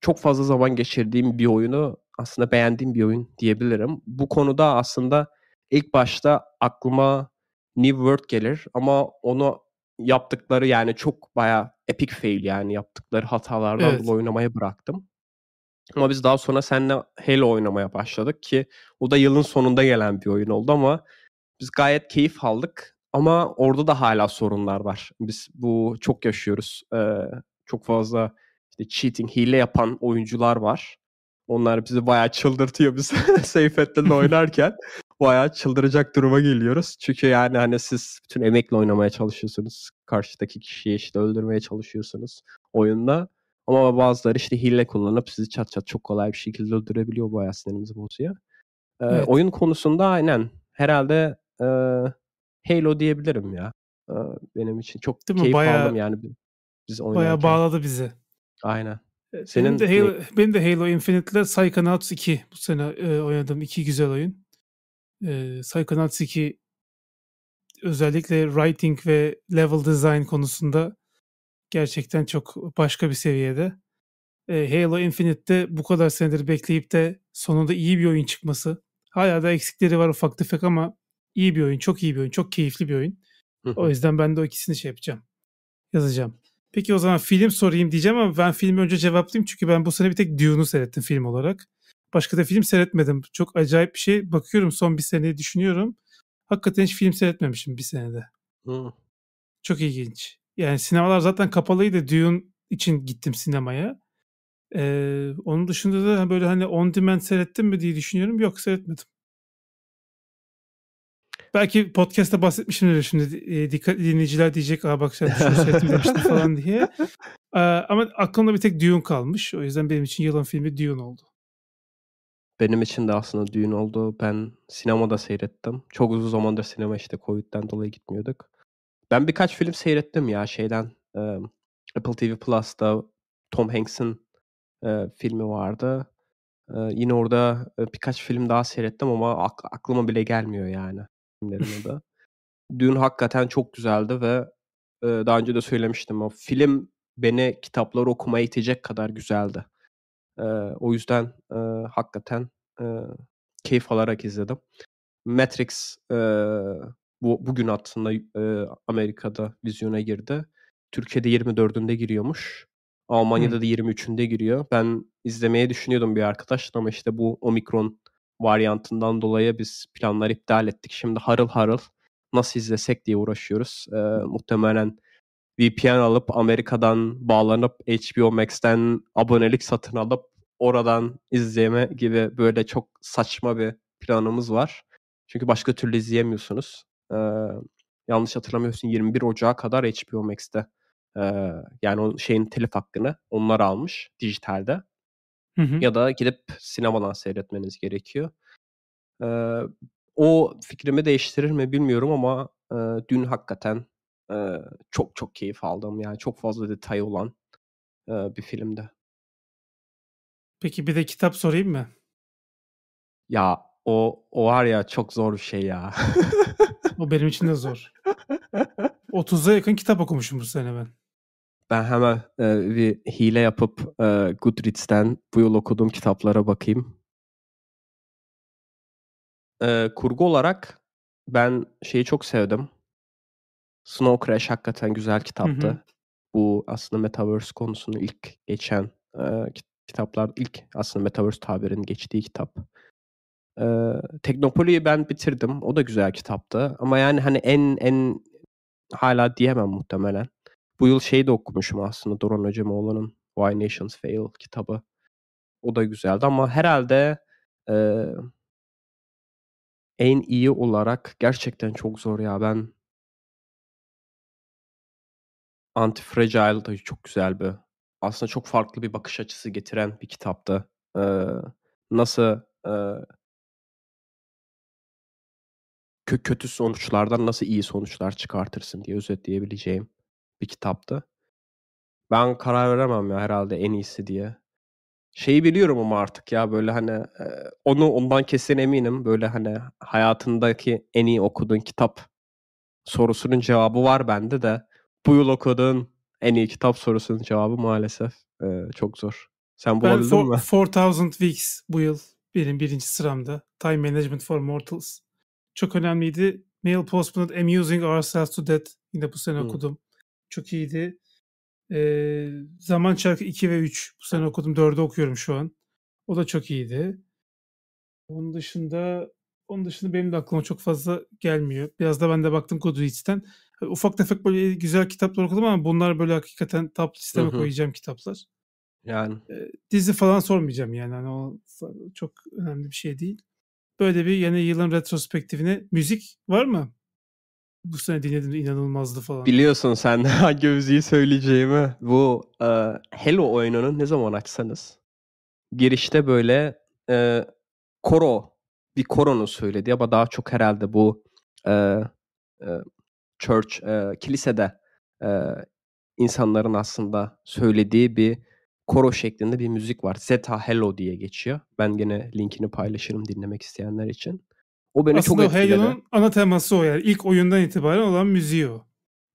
çok fazla zaman geçirdiğim bir oyunu aslında beğendiğim bir oyun diyebilirim. Bu konuda aslında ilk başta aklıma New World gelir ama onu yaptıkları yani çok baya epic fail yani yaptıkları hatalardan evet. dolayı oynamayı bıraktım. Ama biz daha sonra seninle Halo oynamaya başladık ki o da yılın sonunda gelen bir oyun oldu ama biz gayet keyif aldık. Ama orada da hala sorunlar var. Biz bu çok yaşıyoruz. Ee, çok fazla işte cheating, hile yapan oyuncular var. Onlar bizi bayağı çıldırtıyor biz Seyfettin'le oynarken. bayağı çıldıracak duruma geliyoruz. Çünkü yani hani siz bütün emekle oynamaya çalışıyorsunuz. Karşıdaki kişiyi işte öldürmeye çalışıyorsunuz oyunda. Ama bazıları işte hile kullanıp sizi çat çat çok kolay bir şekilde öldürebiliyor bayağı sinirimizi bozuyor. Ee, evet. Oyun konusunda aynen herhalde e, Halo diyebilirim ya. E, benim için çok Değil keyif bayağı... aldım yani. Biz oynarken. Bayağı bağladı bizi. Aynen. E, Senin benim de Halo, ne? benim de Halo Infinite'le Psychonauts 2 bu sene e, oynadığım iki güzel oyun. E, Psychonauts 2 özellikle writing ve level design konusunda gerçekten çok başka bir seviyede. E, Halo Infinite'de bu kadar senedir bekleyip de sonunda iyi bir oyun çıkması. Hala da eksikleri var ufak tefek ama iyi bir oyun, çok iyi bir oyun, çok keyifli bir oyun. O yüzden ben de o ikisini şey yapacağım. Yazacağım. Peki o zaman film sorayım diyeceğim ama ben filmi önce cevaplayayım. Çünkü ben bu sene bir tek Dune'u seyrettim film olarak. Başka da film seyretmedim. Çok acayip bir şey. Bakıyorum son bir seneyi düşünüyorum. Hakikaten hiç film seyretmemişim bir senede. Hı. Çok ilginç. Yani sinemalar zaten kapalıydı. Dune için gittim sinemaya. Ee, onun dışında da böyle hani on demand seyrettim mi diye düşünüyorum. Yok seyretmedim. Belki podcast'ta bahsetmişimdir şimdi e, dikkat dinleyiciler diyecek aa bak sen şunu demiştin falan diye. E, ama aklımda bir tek Dune kalmış. O yüzden benim için yılın filmi Dune oldu. Benim için de aslında düğün oldu. Ben sinemada seyrettim. Çok uzun zamandır sinema işte Covid'den dolayı gitmiyorduk. Ben birkaç film seyrettim ya şeyden. E, Apple TV Plus'ta Tom Hanks'in e, filmi vardı. E, yine orada e, birkaç film daha seyrettim ama ak- aklıma bile gelmiyor yani filmlerine de. Dün hakikaten çok güzeldi ve e, daha önce de söylemiştim o film beni kitapları okumaya itecek kadar güzeldi. E, o yüzden e, hakikaten e, keyif alarak izledim. Matrix e, bu bugün aslında e, Amerika'da vizyona girdi. Türkiye'de 24'ünde giriyormuş. Almanya'da da 23'ünde giriyor. Ben izlemeye düşünüyordum bir arkadaşla ama işte bu omikron varyantından dolayı biz planları iptal ettik. Şimdi harıl harıl nasıl izlesek diye uğraşıyoruz. E, muhtemelen VPN alıp Amerika'dan bağlanıp HBO Max'ten abonelik satın alıp oradan izleme gibi böyle çok saçma bir planımız var. Çünkü başka türlü izleyemiyorsunuz. Ee, yanlış hatırlamıyorsun 21 Ocağı kadar HBO Max'te. Ee, yani o şeyin telif hakkını onlar almış dijitalde. Hı Ya da gidip sinemadan seyretmeniz gerekiyor. Ee, o fikrimi değiştirir mi bilmiyorum ama e, dün hakikaten e, çok çok keyif aldım. Yani çok fazla detay olan e, bir filmde. Peki bir de kitap sorayım mı? Ya o o var ya çok zor bir şey ya. o benim için de zor. 30'a yakın kitap okumuşum bu sene ben. Ben hemen e, bir hile yapıp e, Goodreads'ten bu yıl okuduğum kitaplara bakayım. E, kurgu olarak ben şeyi çok sevdim. Snow Crash hakikaten güzel kitaptı. Hı hı. Bu aslında Metaverse konusunu ilk geçen e, kitaplar, ilk aslında Metaverse tabirinin geçtiği kitap. E, Teknopoli'yi ben bitirdim. O da güzel kitaptı. Ama yani hani en en hala diyemem muhtemelen. Bu yıl şey de okumuşum aslında Doron Acemoğlu'nun Why Nations Fail kitabı. O da güzeldi ama herhalde e, en iyi olarak gerçekten çok zor ya. Ben Antifragile da çok güzel bir aslında çok farklı bir bakış açısı getiren bir kitaptı. Ee, nasıl e, kötü sonuçlardan nasıl iyi sonuçlar çıkartırsın diye özetleyebileceğim bir kitaptı. Ben karar veremem ya herhalde en iyisi diye. Şeyi biliyorum ama artık ya böyle hani onu ondan kesin eminim. Böyle hani hayatındaki en iyi okuduğun kitap sorusunun cevabı var bende de. Bu yıl okuduğun en iyi kitap sorusunun cevabı maalesef e, çok zor. Sen bulabildin ben for, mi? 4000 Weeks bu yıl benim birinci sıramda. Time Management for Mortals. Çok önemliydi. Neil Postman'ın Amusing Ourselves to Death yine bu sene hmm. okudum çok iyiydi. E, Zaman Çarkı 2 ve 3 bu sene okudum. 4'ü okuyorum şu an. O da çok iyiydi. Onun dışında onun dışında benim de aklıma çok fazla gelmiyor. Biraz da ben de baktım Goodreads'ten. Hani ufak tefek böyle güzel kitaplar okudum ama bunlar böyle hakikaten top listeme koyacağım kitaplar. Yani. E, dizi falan sormayacağım yani. yani. O çok önemli bir şey değil. Böyle bir yeni yılın retrospektifine müzik var mı? bu sene dinledim inanılmazdı falan. Biliyorsun sen hangi müziği söyleyeceğimi. Bu e, Hello oyununu ne zaman açsanız girişte böyle e, koro bir koronun söyledi ama daha çok herhalde bu e, e, church e, kilisede e, insanların aslında söylediği bir koro şeklinde bir müzik var. Zeta Hello diye geçiyor. Ben gene linkini paylaşırım dinlemek isteyenler için. O beni Aslında çok etkiledi. Halo'nun ana teması o yani. İlk oyundan itibaren olan müziği o.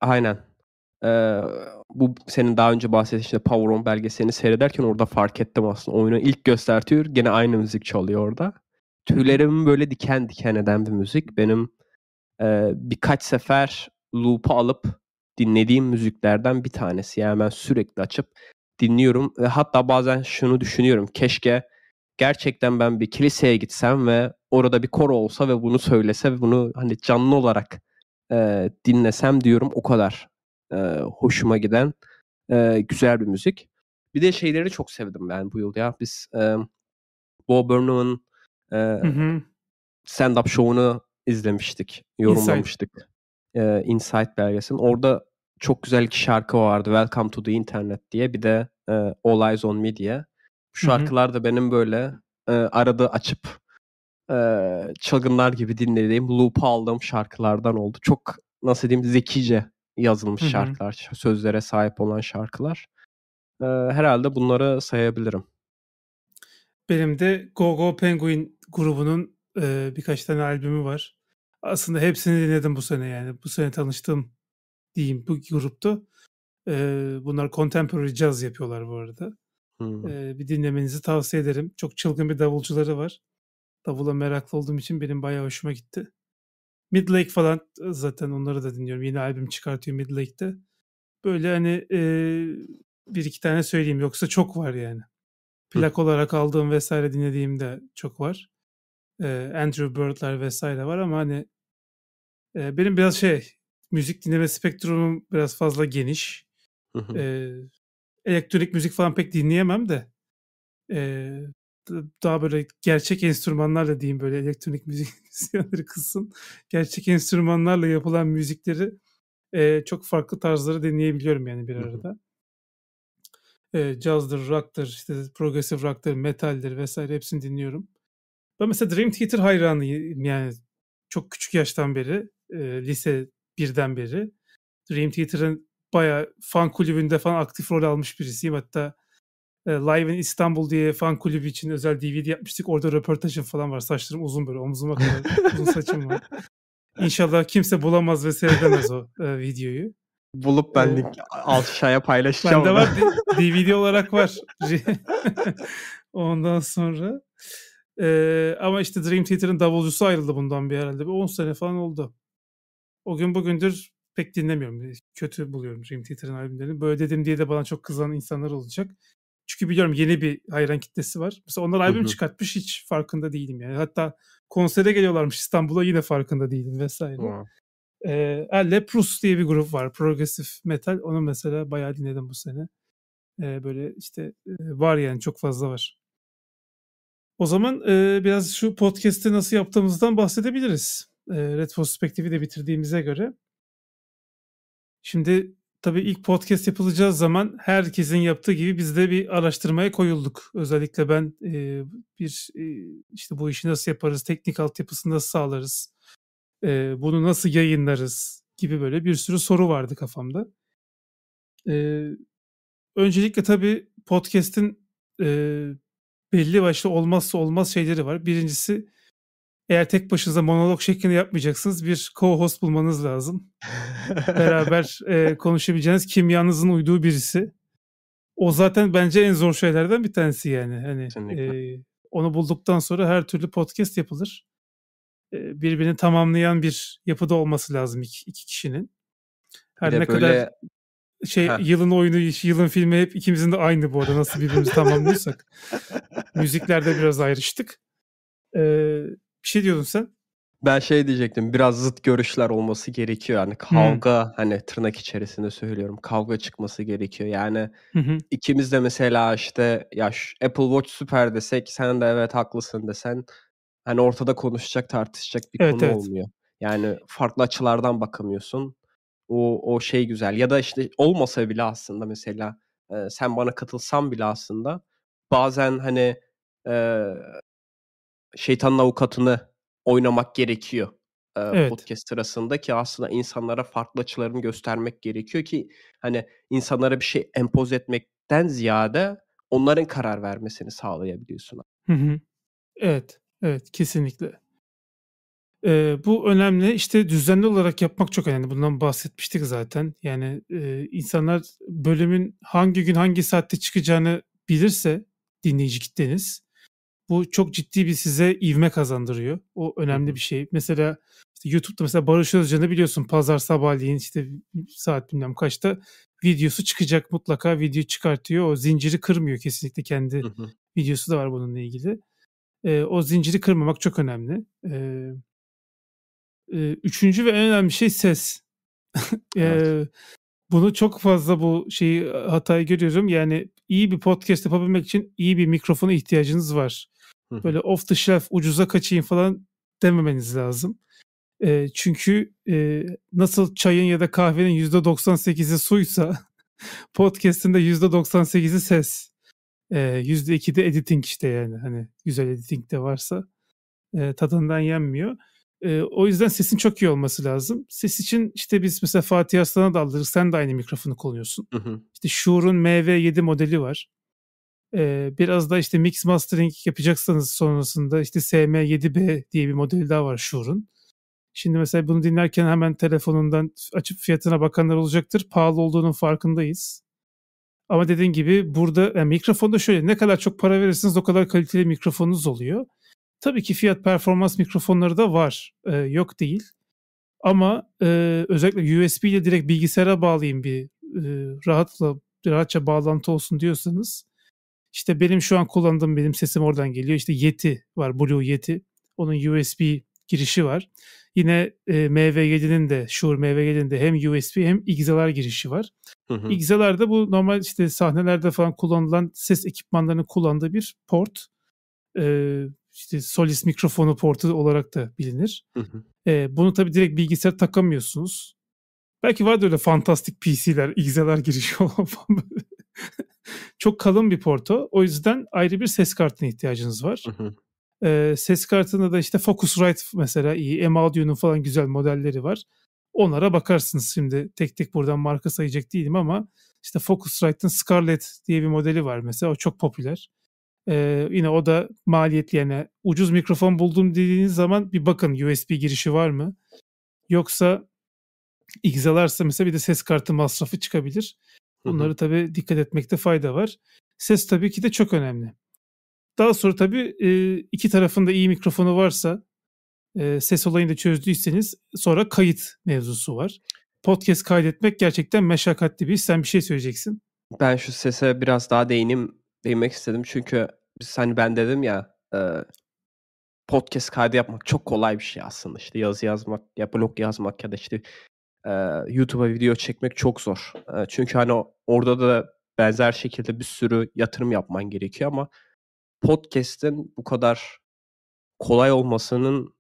Aynen. Ee, bu senin daha önce bahsettiğin işte Power On belgeselini seyrederken orada fark ettim aslında. Oyunu ilk göstertiyor. Gene aynı müzik çalıyor orada. Tüylerimi böyle diken diken eden bir müzik. Benim e, birkaç sefer loop'a alıp dinlediğim müziklerden bir tanesi. Yani ben sürekli açıp dinliyorum. Ve hatta bazen şunu düşünüyorum. Keşke gerçekten ben bir kiliseye gitsem ve orada bir koro olsa ve bunu söylese ve bunu hani canlı olarak e, dinlesem diyorum o kadar e, hoşuma giden e, güzel bir müzik. Bir de şeyleri çok sevdim ben bu yıl ya. Biz e, Bo Burnham'ın e, stand-up şovunu izlemiştik, yorumlamıştık. Insight. E, Insight belgesini. Orada çok güzel iki şarkı vardı. Welcome to the Internet diye bir de e, All Eyes on Me diye. Şarkılar da benim böyle e, arada açıp e, çılgınlar gibi dinlediğim, loop aldığım şarkılardan oldu. Çok nasıl diyeyim zekice yazılmış Hı-hı. şarkılar, sözlere sahip olan şarkılar. E, herhalde bunları sayabilirim. Benim de Go Go Penguin grubunun e, birkaç tane albümü var. Aslında hepsini dinledim bu sene yani. Bu sene tanıştım diyeyim bu gruptu. E, bunlar contemporary jazz yapıyorlar bu arada. Hmm. bir dinlemenizi tavsiye ederim. Çok çılgın bir davulcuları var. Davula meraklı olduğum için benim bayağı hoşuma gitti. Midlake falan e, zaten onları da dinliyorum. Yeni albüm çıkartıyor Midlake'de. Böyle hani e, bir iki tane söyleyeyim yoksa çok var yani. Plak Hı. olarak aldığım vesaire dinlediğim de çok var. E, Andrew Bird'ler vesaire var ama hani e, benim biraz şey müzik dinleme spektrumum biraz fazla geniş. Hı hı. E, elektronik müzik falan pek dinleyemem de. E, daha böyle gerçek enstrümanlarla diyeyim böyle elektronik müzik müzisyenleri kızsın. Gerçek enstrümanlarla yapılan müzikleri e, çok farklı tarzları deneyebiliyorum yani bir arada. E, cazdır, rock'tır, işte progressive rock'tır, metaldir vesaire hepsini dinliyorum. Ben mesela Dream Theater hayranıyım yani çok küçük yaştan beri, e, lise birden beri. Dream Theater'ın bayağı fan kulübünde falan aktif rol almış birisiyim. Hatta e, Live in İstanbul diye fan kulübü için özel DVD yapmıştık. Orada röportajım falan var. Saçlarım uzun böyle omzuma kadar uzun saçım var. İnşallah kimse bulamaz ve seyredemez o e, videoyu. Bulup ben link e, aşağıya paylaşacağım. Bende var. DVD olarak var. Ondan sonra ee, ama işte Dream Theater'ın davulcusu ayrıldı bundan bir herhalde. Bir 10 sene falan oldu. O gün bugündür pek dinlemiyorum. Hani, kötü buluyorum Dream Theater'ın albümlerini. Böyle dedim diye de bana çok kızan insanlar olacak. Çünkü biliyorum yeni bir hayran kitlesi var. Mesela onlar albüm Hı-hı. çıkartmış hiç farkında değilim yani. Hatta konsere geliyorlarmış İstanbul'a yine farkında değilim vesaire. Hı. Ee, Leprus diye bir grup var. Progresif metal. Onu mesela bayağı dinledim bu sene. Ee, böyle işte var yani çok fazla var. O zaman e, biraz şu podcast'i nasıl yaptığımızdan bahsedebiliriz. E, retrospektifi de bitirdiğimize göre. Şimdi tabii ilk podcast yapılacağı zaman herkesin yaptığı gibi biz de bir araştırmaya koyulduk. Özellikle ben e, bir e, işte bu işi nasıl yaparız, teknik altyapısını nasıl sağlarız, e, bunu nasıl yayınlarız gibi böyle bir sürü soru vardı kafamda. E, öncelikle tabii podcast'in e, belli başlı olmazsa olmaz şeyleri var. Birincisi eğer tek başınıza monolog şeklinde yapmayacaksınız bir co-host bulmanız lazım. Beraber e, konuşabileceğiniz kimyanızın uyduğu birisi. O zaten bence en zor şeylerden bir tanesi yani. Hani e, onu bulduktan sonra her türlü podcast yapılır. E, birbirini tamamlayan bir yapıda olması lazım iki, iki kişinin. Her bir ne böyle... kadar şey ha. yılın oyunu, yılın filmi hep ikimizin de aynı bu arada nasıl birbirimizi tamamlıyorsak. Müziklerde biraz ayrıştık. Ee, bir şey diyordun sen. Ben şey diyecektim. Biraz zıt görüşler olması gerekiyor. Yani hmm. kavga hmm. hani tırnak içerisinde söylüyorum. Kavga çıkması gerekiyor. Yani hmm. ikimiz de mesela işte ya Apple Watch süper desek sen de evet haklısın desen hani ortada konuşacak tartışacak bir evet, konu evet. olmuyor. Yani farklı açılardan bakamıyorsun. O o şey güzel. Ya da işte olmasa bile aslında mesela e, sen bana katılsan bile aslında bazen hani e, şeytanın avukatını oynamak gerekiyor e, evet. podcast sırasında ki aslında insanlara farklı açılarını göstermek gerekiyor ki hani insanlara bir şey empoze etmekten ziyade onların karar vermesini sağlayabiliyorsun. Hı hı. Evet, evet kesinlikle. Ee, bu önemli. İşte düzenli olarak yapmak çok önemli. Bundan bahsetmiştik zaten. Yani e, insanlar bölümün hangi gün hangi saatte çıkacağını bilirse dinleyici kitleniz bu çok ciddi bir size ivme kazandırıyor. O önemli bir şey. Mesela işte YouTube'da mesela Barış Özcan'ı biliyorsun pazar sabahleyin işte saat bilmem kaçta videosu çıkacak mutlaka video çıkartıyor. O zinciri kırmıyor kesinlikle kendi hı hı. videosu da var bununla ilgili. E, o zinciri kırmamak çok önemli. E, e, üçüncü ve en önemli şey ses. e, Bunu çok fazla bu şeyi hatayı görüyorum. Yani iyi bir podcast yapabilmek için iyi bir mikrofona ihtiyacınız var. Hı. Böyle off the shelf ucuza kaçayım falan dememeniz lazım. E, çünkü e, nasıl çayın ya da kahvenin %98'i suysa podcast'in de %98'i ses. E, %2 de editing işte yani hani güzel editing de varsa e, tadından yenmiyor. E, o yüzden sesin çok iyi olması lazım. Ses için işte biz mesela Fatih Aslan'a da aldırdık. Sen de aynı mikrofonu kullanıyorsun. Hı hı. İşte Shure'un MV7 modeli var biraz da işte mix mastering yapacaksanız sonrasında işte SM7B diye bir modeli daha var Shure'un. Şimdi mesela bunu dinlerken hemen telefonundan açıp fiyatına bakanlar olacaktır. Pahalı olduğunun farkındayız. Ama dediğim gibi burada yani mikrofonda şöyle ne kadar çok para verirsiniz o kadar kaliteli mikrofonunuz oluyor. Tabii ki fiyat performans mikrofonları da var. Ee, yok değil. Ama e, özellikle USB ile direkt bilgisayara bağlayayım bir e, rahatla rahatça bağlantı olsun diyorsanız işte benim şu an kullandığım benim sesim oradan geliyor. İşte Yeti var Blue Yeti. Onun USB girişi var. Yine e, MV7'nin de Shure MV7'nin de hem USB hem XLR girişi var. Hı hı. XLR da bu normal işte sahnelerde falan kullanılan ses ekipmanlarının kullandığı bir port. Ee, işte Solis mikrofonu portu olarak da bilinir. Hı hı. Ee, bunu tabii direkt bilgisayar takamıyorsunuz. Belki vardı öyle fantastik PC'ler, XLR girişi olan falan çok kalın bir porto. O yüzden ayrı bir ses kartına ihtiyacınız var. Hı ses kartında da işte Focusrite mesela iyi. M Audio'nun falan güzel modelleri var. Onlara bakarsınız şimdi. Tek tek buradan marka sayacak değilim ama işte Focusrite'ın Scarlett diye bir modeli var mesela. O çok popüler. Ee, yine o da maliyetli yani ucuz mikrofon buldum dediğiniz zaman bir bakın USB girişi var mı? Yoksa XLR'sa mesela bir de ses kartı masrafı çıkabilir. Bunları tabii dikkat etmekte fayda var. Ses tabii ki de çok önemli. Daha sonra tabii iki tarafında iyi mikrofonu varsa ses olayını da çözdüyseniz sonra kayıt mevzusu var. Podcast kaydetmek gerçekten meşakkatli bir iş. Sen bir şey söyleyeceksin. Ben şu sese biraz daha değinim, değinmek istedim. Çünkü biz hani ben dedim ya podcast kaydı yapmak çok kolay bir şey aslında. İşte yazı yazmak ya blog yazmak ya da işte e, YouTube'a video çekmek çok zor. E, çünkü hani orada da benzer şekilde bir sürü yatırım yapman gerekiyor ama podcast'in bu kadar kolay olmasının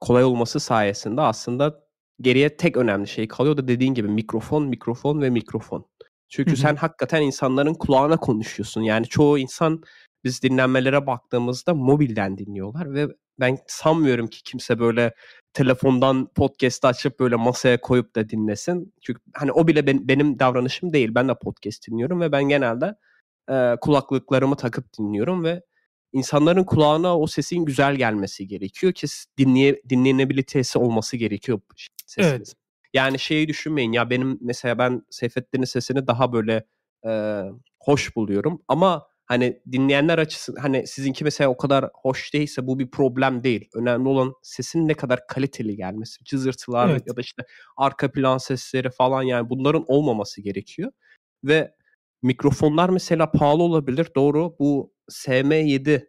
kolay olması sayesinde aslında geriye tek önemli şey kalıyor da dediğin gibi mikrofon, mikrofon ve mikrofon. Çünkü Hı-hı. sen hakikaten insanların kulağına konuşuyorsun. Yani çoğu insan biz dinlenmelere baktığımızda mobilden dinliyorlar ve ben sanmıyorum ki kimse böyle telefondan podcast açıp böyle masaya koyup da dinlesin. Çünkü hani o bile ben, benim davranışım değil. Ben de podcast dinliyorum ve ben genelde e, kulaklıklarımı takıp dinliyorum ve insanların kulağına o sesin güzel gelmesi gerekiyor ki dinleye, dinlenebilitesi olması gerekiyor sesimiz. Evet. Yani şeyi düşünmeyin ya benim mesela ben Seyfettin'in sesini daha böyle e, hoş buluyorum ama hani dinleyenler açısından hani sizinki mesela o kadar hoş değilse bu bir problem değil. Önemli olan sesin ne kadar kaliteli gelmesi, cızırtılar evet. ya da işte arka plan sesleri falan yani bunların olmaması gerekiyor. Ve mikrofonlar mesela pahalı olabilir. Doğru. Bu SM7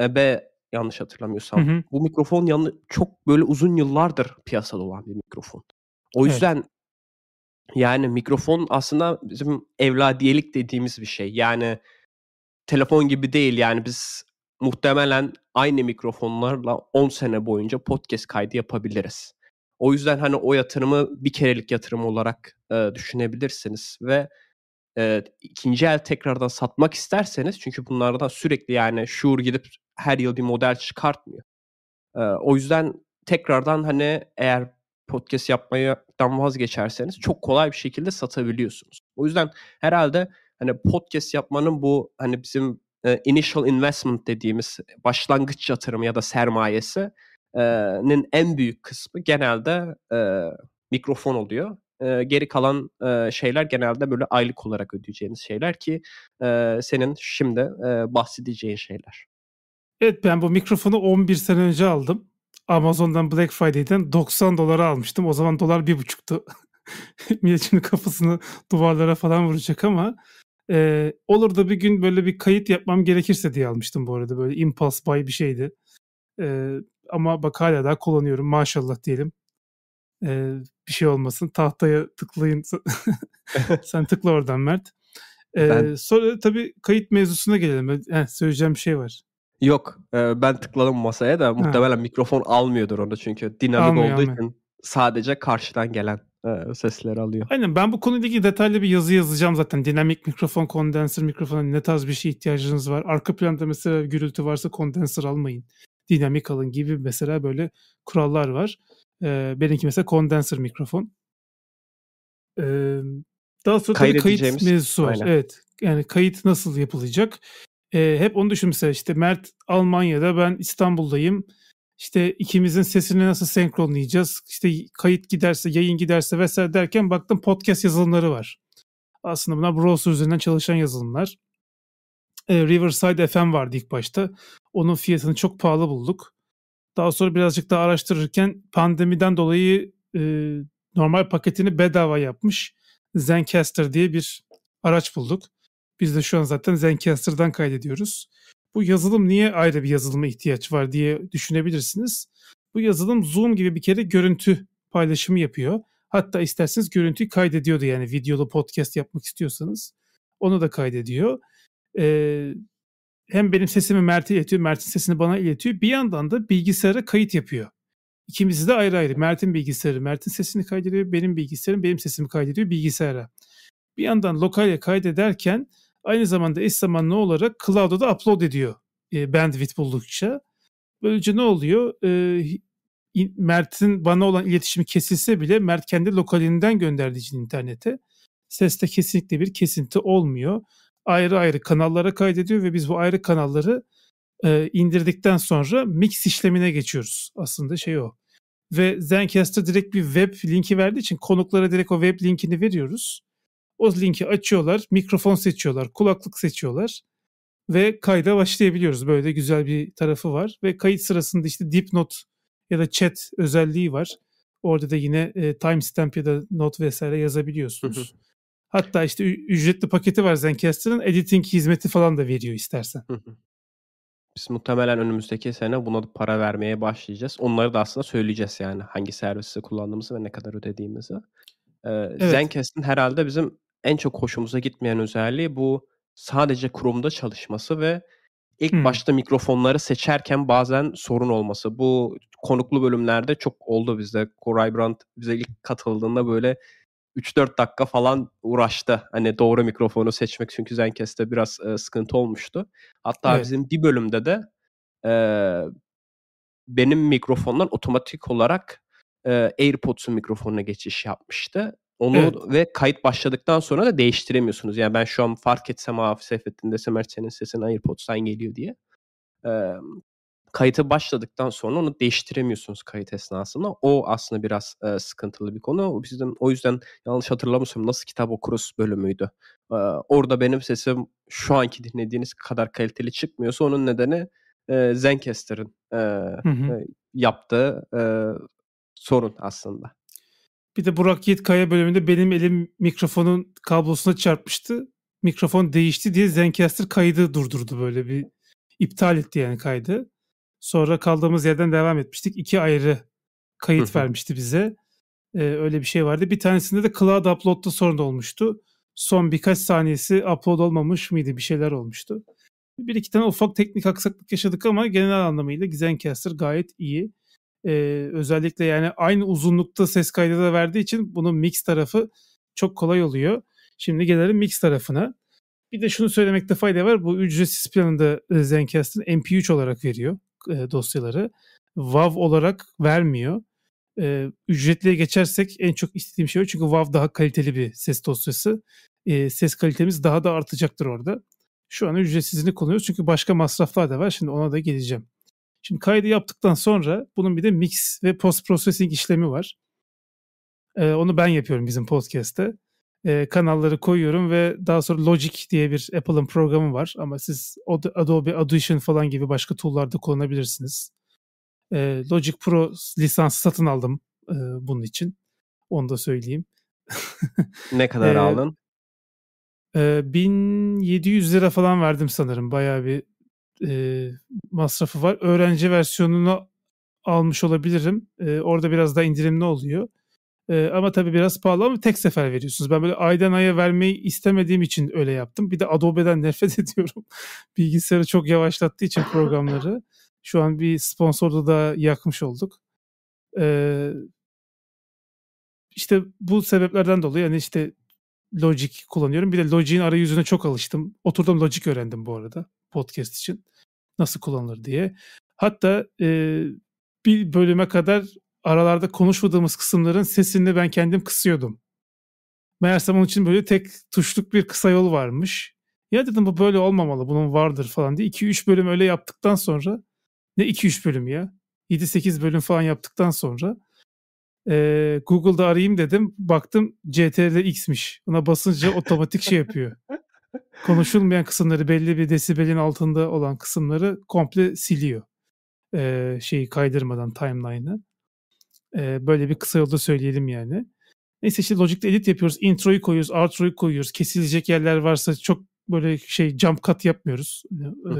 e B yanlış hatırlamıyorsam. Hı hı. Bu mikrofon yanı çok böyle uzun yıllardır piyasada olan bir mikrofon. O yüzden evet. yani mikrofon aslında bizim evladiyelik dediğimiz bir şey. Yani telefon gibi değil yani biz muhtemelen aynı mikrofonlarla 10 sene boyunca podcast kaydı yapabiliriz. O yüzden hani o yatırımı bir kerelik yatırım olarak e, düşünebilirsiniz ve e, ikinci el tekrardan satmak isterseniz çünkü bunlardan sürekli yani şuur gidip her yıl bir model çıkartmıyor. E, o yüzden tekrardan hani eğer podcast yapmaktan vazgeçerseniz çok kolay bir şekilde satabiliyorsunuz. O yüzden herhalde hani podcast yapmanın bu hani bizim e, initial investment dediğimiz başlangıç yatırımı ya da sermayesinin e, en büyük kısmı genelde e, mikrofon oluyor. E, geri kalan e, şeyler genelde böyle aylık olarak ödeyeceğiniz şeyler ki e, senin şimdi e, bahsedeceğin şeyler. Evet ben bu mikrofonu 11 sene önce aldım. Amazon'dan Black Friday'den 90 dolara almıştım. O zaman dolar bir buçuktu. Milletin kafasını duvarlara falan vuracak ama e, olur da bir gün böyle bir kayıt yapmam gerekirse diye almıştım bu arada. Böyle impulse buy bir şeydi. E, ama bak hala daha kullanıyorum maşallah diyelim. E, bir şey olmasın. Tahtaya tıklayın. Sen tıkla oradan Mert. E, ben... Sonra tabii kayıt mevzusuna gelelim. Heh, söyleyeceğim bir şey var. Yok. E, ben tıkladım masaya da muhtemelen mikrofon almıyordur onu çünkü dinamik almıyor, olduğu almıyor. için sadece karşıdan gelen ee, sesleri alıyor. Aynen ben bu konuyla ilgili detaylı bir yazı yazacağım zaten. Dinamik mikrofon, kondenser mikrofona ne tarz bir şey ihtiyacınız var? Arka planda mesela gürültü varsa kondenser almayın. Dinamik alın gibi mesela böyle kurallar var. Ee, benimki mesela kondenser mikrofon. Ee, daha sonra tabii kayıt mevzusu var. Aynen. Evet. Yani kayıt nasıl yapılacak? hep onu düşün işte Mert Almanya'da ben İstanbul'dayım işte ikimizin sesini nasıl senkronlayacağız? İşte kayıt giderse, yayın giderse vesaire derken baktım podcast yazılımları var. Aslında bunlar browser üzerinden çalışan yazılımlar. E, Riverside FM vardı ilk başta. Onun fiyatını çok pahalı bulduk. Daha sonra birazcık daha araştırırken pandemiden dolayı e, normal paketini bedava yapmış Zencaster diye bir araç bulduk. Biz de şu an zaten Zencaster'dan kaydediyoruz bu yazılım niye ayrı bir yazılıma ihtiyaç var diye düşünebilirsiniz. Bu yazılım Zoom gibi bir kere görüntü paylaşımı yapıyor. Hatta isterseniz görüntüyü kaydediyordu yani videolu podcast yapmak istiyorsanız. Onu da kaydediyor. Ee, hem benim sesimi Mert'e iletiyor, Mert'in sesini bana iletiyor. Bir yandan da bilgisayara kayıt yapıyor. İkimizi de ayrı ayrı. Mert'in bilgisayarı Mert'in sesini kaydediyor. Benim bilgisayarım benim sesimi kaydediyor bilgisayara. Bir yandan lokale kaydederken aynı zamanda eş zamanlı olarak cloud'a da upload ediyor e, bandwidth buldukça. Böylece ne oluyor? E, Mert'in bana olan iletişimi kesilse bile Mert kendi lokalinden gönderdiği için internete seste kesinlikle bir kesinti olmuyor. Ayrı ayrı kanallara kaydediyor ve biz bu ayrı kanalları e, indirdikten sonra mix işlemine geçiyoruz. Aslında şey o. Ve Zencast'a direkt bir web linki verdiği için konuklara direkt o web linkini veriyoruz. O linki açıyorlar, mikrofon seçiyorlar, kulaklık seçiyorlar ve kayda başlayabiliyoruz. Böyle de güzel bir tarafı var ve kayıt sırasında işte dipnot ya da chat özelliği var. Orada da yine e, timestamp ya da not vesaire yazabiliyorsunuz. Hatta işte ücretli paketi var Zencaster'ın. Editing hizmeti falan da veriyor istersen. Biz muhtemelen önümüzdeki sene buna da para vermeye başlayacağız. Onları da aslında söyleyeceğiz yani hangi servisi kullandığımızı ve ne kadar ödediğimizi. Ee, evet. Zencast'in herhalde bizim en çok hoşumuza gitmeyen özelliği bu sadece Chrome'da çalışması ve ilk hmm. başta mikrofonları seçerken bazen sorun olması. Bu konuklu bölümlerde çok oldu bizde. Koray Brandt bize ilk katıldığında böyle 3-4 dakika falan uğraştı. Hani doğru mikrofonu seçmek çünkü Zencast'te biraz e, sıkıntı olmuştu. Hatta evet. bizim bir bölümde de e, benim mikrofondan otomatik olarak e, AirPods'un mikrofonuna geçiş yapmıştı. Onu evet. ve kayıt başladıktan sonra da değiştiremiyorsunuz. Yani ben şu an fark etsem Hafif Seyfettin desem senin sesin AirPods'tan geliyor diye. Ee, kayıta başladıktan sonra onu değiştiremiyorsunuz kayıt esnasında. O aslında biraz e, sıkıntılı bir konu. O yüzden o yüzden yanlış hatırlamıyorsam nasıl kitap okuruz bölümüydü. Ee, orada benim sesim şu anki dinlediğiniz kadar kaliteli çıkmıyorsa onun nedeni e, Zencaster'ın e, hı hı. e, yaptığı e, sorun aslında. Bir de Burak Yiğitkaya bölümünde benim elim mikrofonun kablosuna çarpmıştı. Mikrofon değişti diye Zencaster kaydı durdurdu böyle bir iptal etti yani kaydı. Sonra kaldığımız yerden devam etmiştik. İki ayrı kayıt vermişti bize. Ee, öyle bir şey vardı. Bir tanesinde de cloud upload'da sorun olmuştu. Son birkaç saniyesi upload olmamış mıydı? Bir şeyler olmuştu. Bir iki tane ufak teknik aksaklık yaşadık ama genel anlamıyla Gizencaster gayet iyi. Ee, özellikle yani aynı uzunlukta ses kaydı da verdiği için bunun mix tarafı çok kolay oluyor. Şimdi gelelim mix tarafına. Bir de şunu söylemekte fayda var. Bu ücretsiz planında Zencast'ın MP3 olarak veriyor e, dosyaları. WAV olarak vermiyor. E, ücretliye geçersek en çok istediğim şey o. Çünkü WAV daha kaliteli bir ses dosyası. E, ses kalitemiz daha da artacaktır orada. Şu an ücretsizini kullanıyoruz. Çünkü başka masraflar da var. Şimdi ona da geleceğim. Şimdi kaydı yaptıktan sonra bunun bir de mix ve post processing işlemi var. Ee, onu ben yapıyorum bizim podcast'te. Ee, kanalları koyuyorum ve daha sonra Logic diye bir Apple'ın programı var. Ama siz Adobe Audition falan gibi başka tool'larda kullanabilirsiniz. Ee, Logic Pro lisansı satın aldım e, bunun için. Onu da söyleyeyim. ne kadar ee, aldın? E, 1700 lira falan verdim sanırım. Bayağı bir e, masrafı var. Öğrenci versiyonunu almış olabilirim. E, orada biraz daha indirimli oluyor. E, ama tabii biraz pahalı ama tek sefer veriyorsunuz. Ben böyle aydan aya vermeyi istemediğim için öyle yaptım. Bir de Adobe'den nefret ediyorum. Bilgisayarı çok yavaşlattığı için programları. Şu an bir sponsorda da yakmış olduk. E, işte bu sebeplerden dolayı yani işte Logic kullanıyorum. Bir de Logic'in arayüzüne çok alıştım. Oturdum Logic öğrendim bu arada podcast için nasıl kullanılır diye. Hatta e, bir bölüme kadar aralarda konuşmadığımız kısımların sesini ben kendim kısıyordum. Meğersem onun için böyle tek tuşluk bir kısa yol varmış. Ya dedim bu böyle olmamalı bunun vardır falan diye. 2-3 bölüm öyle yaptıktan sonra ne 2-3 bölüm ya 7-8 bölüm falan yaptıktan sonra e, Google'da arayayım dedim. Baktım CTRL X'miş. Ona basınca otomatik şey yapıyor konuşulmayan kısımları belli bir desibelin altında olan kısımları komple siliyor. Ee, şeyi kaydırmadan timeline'ı. Ee, böyle bir kısa yolda söyleyelim yani. Neyse işte Logic'te edit yapıyoruz. Introyu koyuyoruz, outroyu koyuyoruz. Kesilecek yerler varsa çok böyle şey jump cut yapmıyoruz. Ee,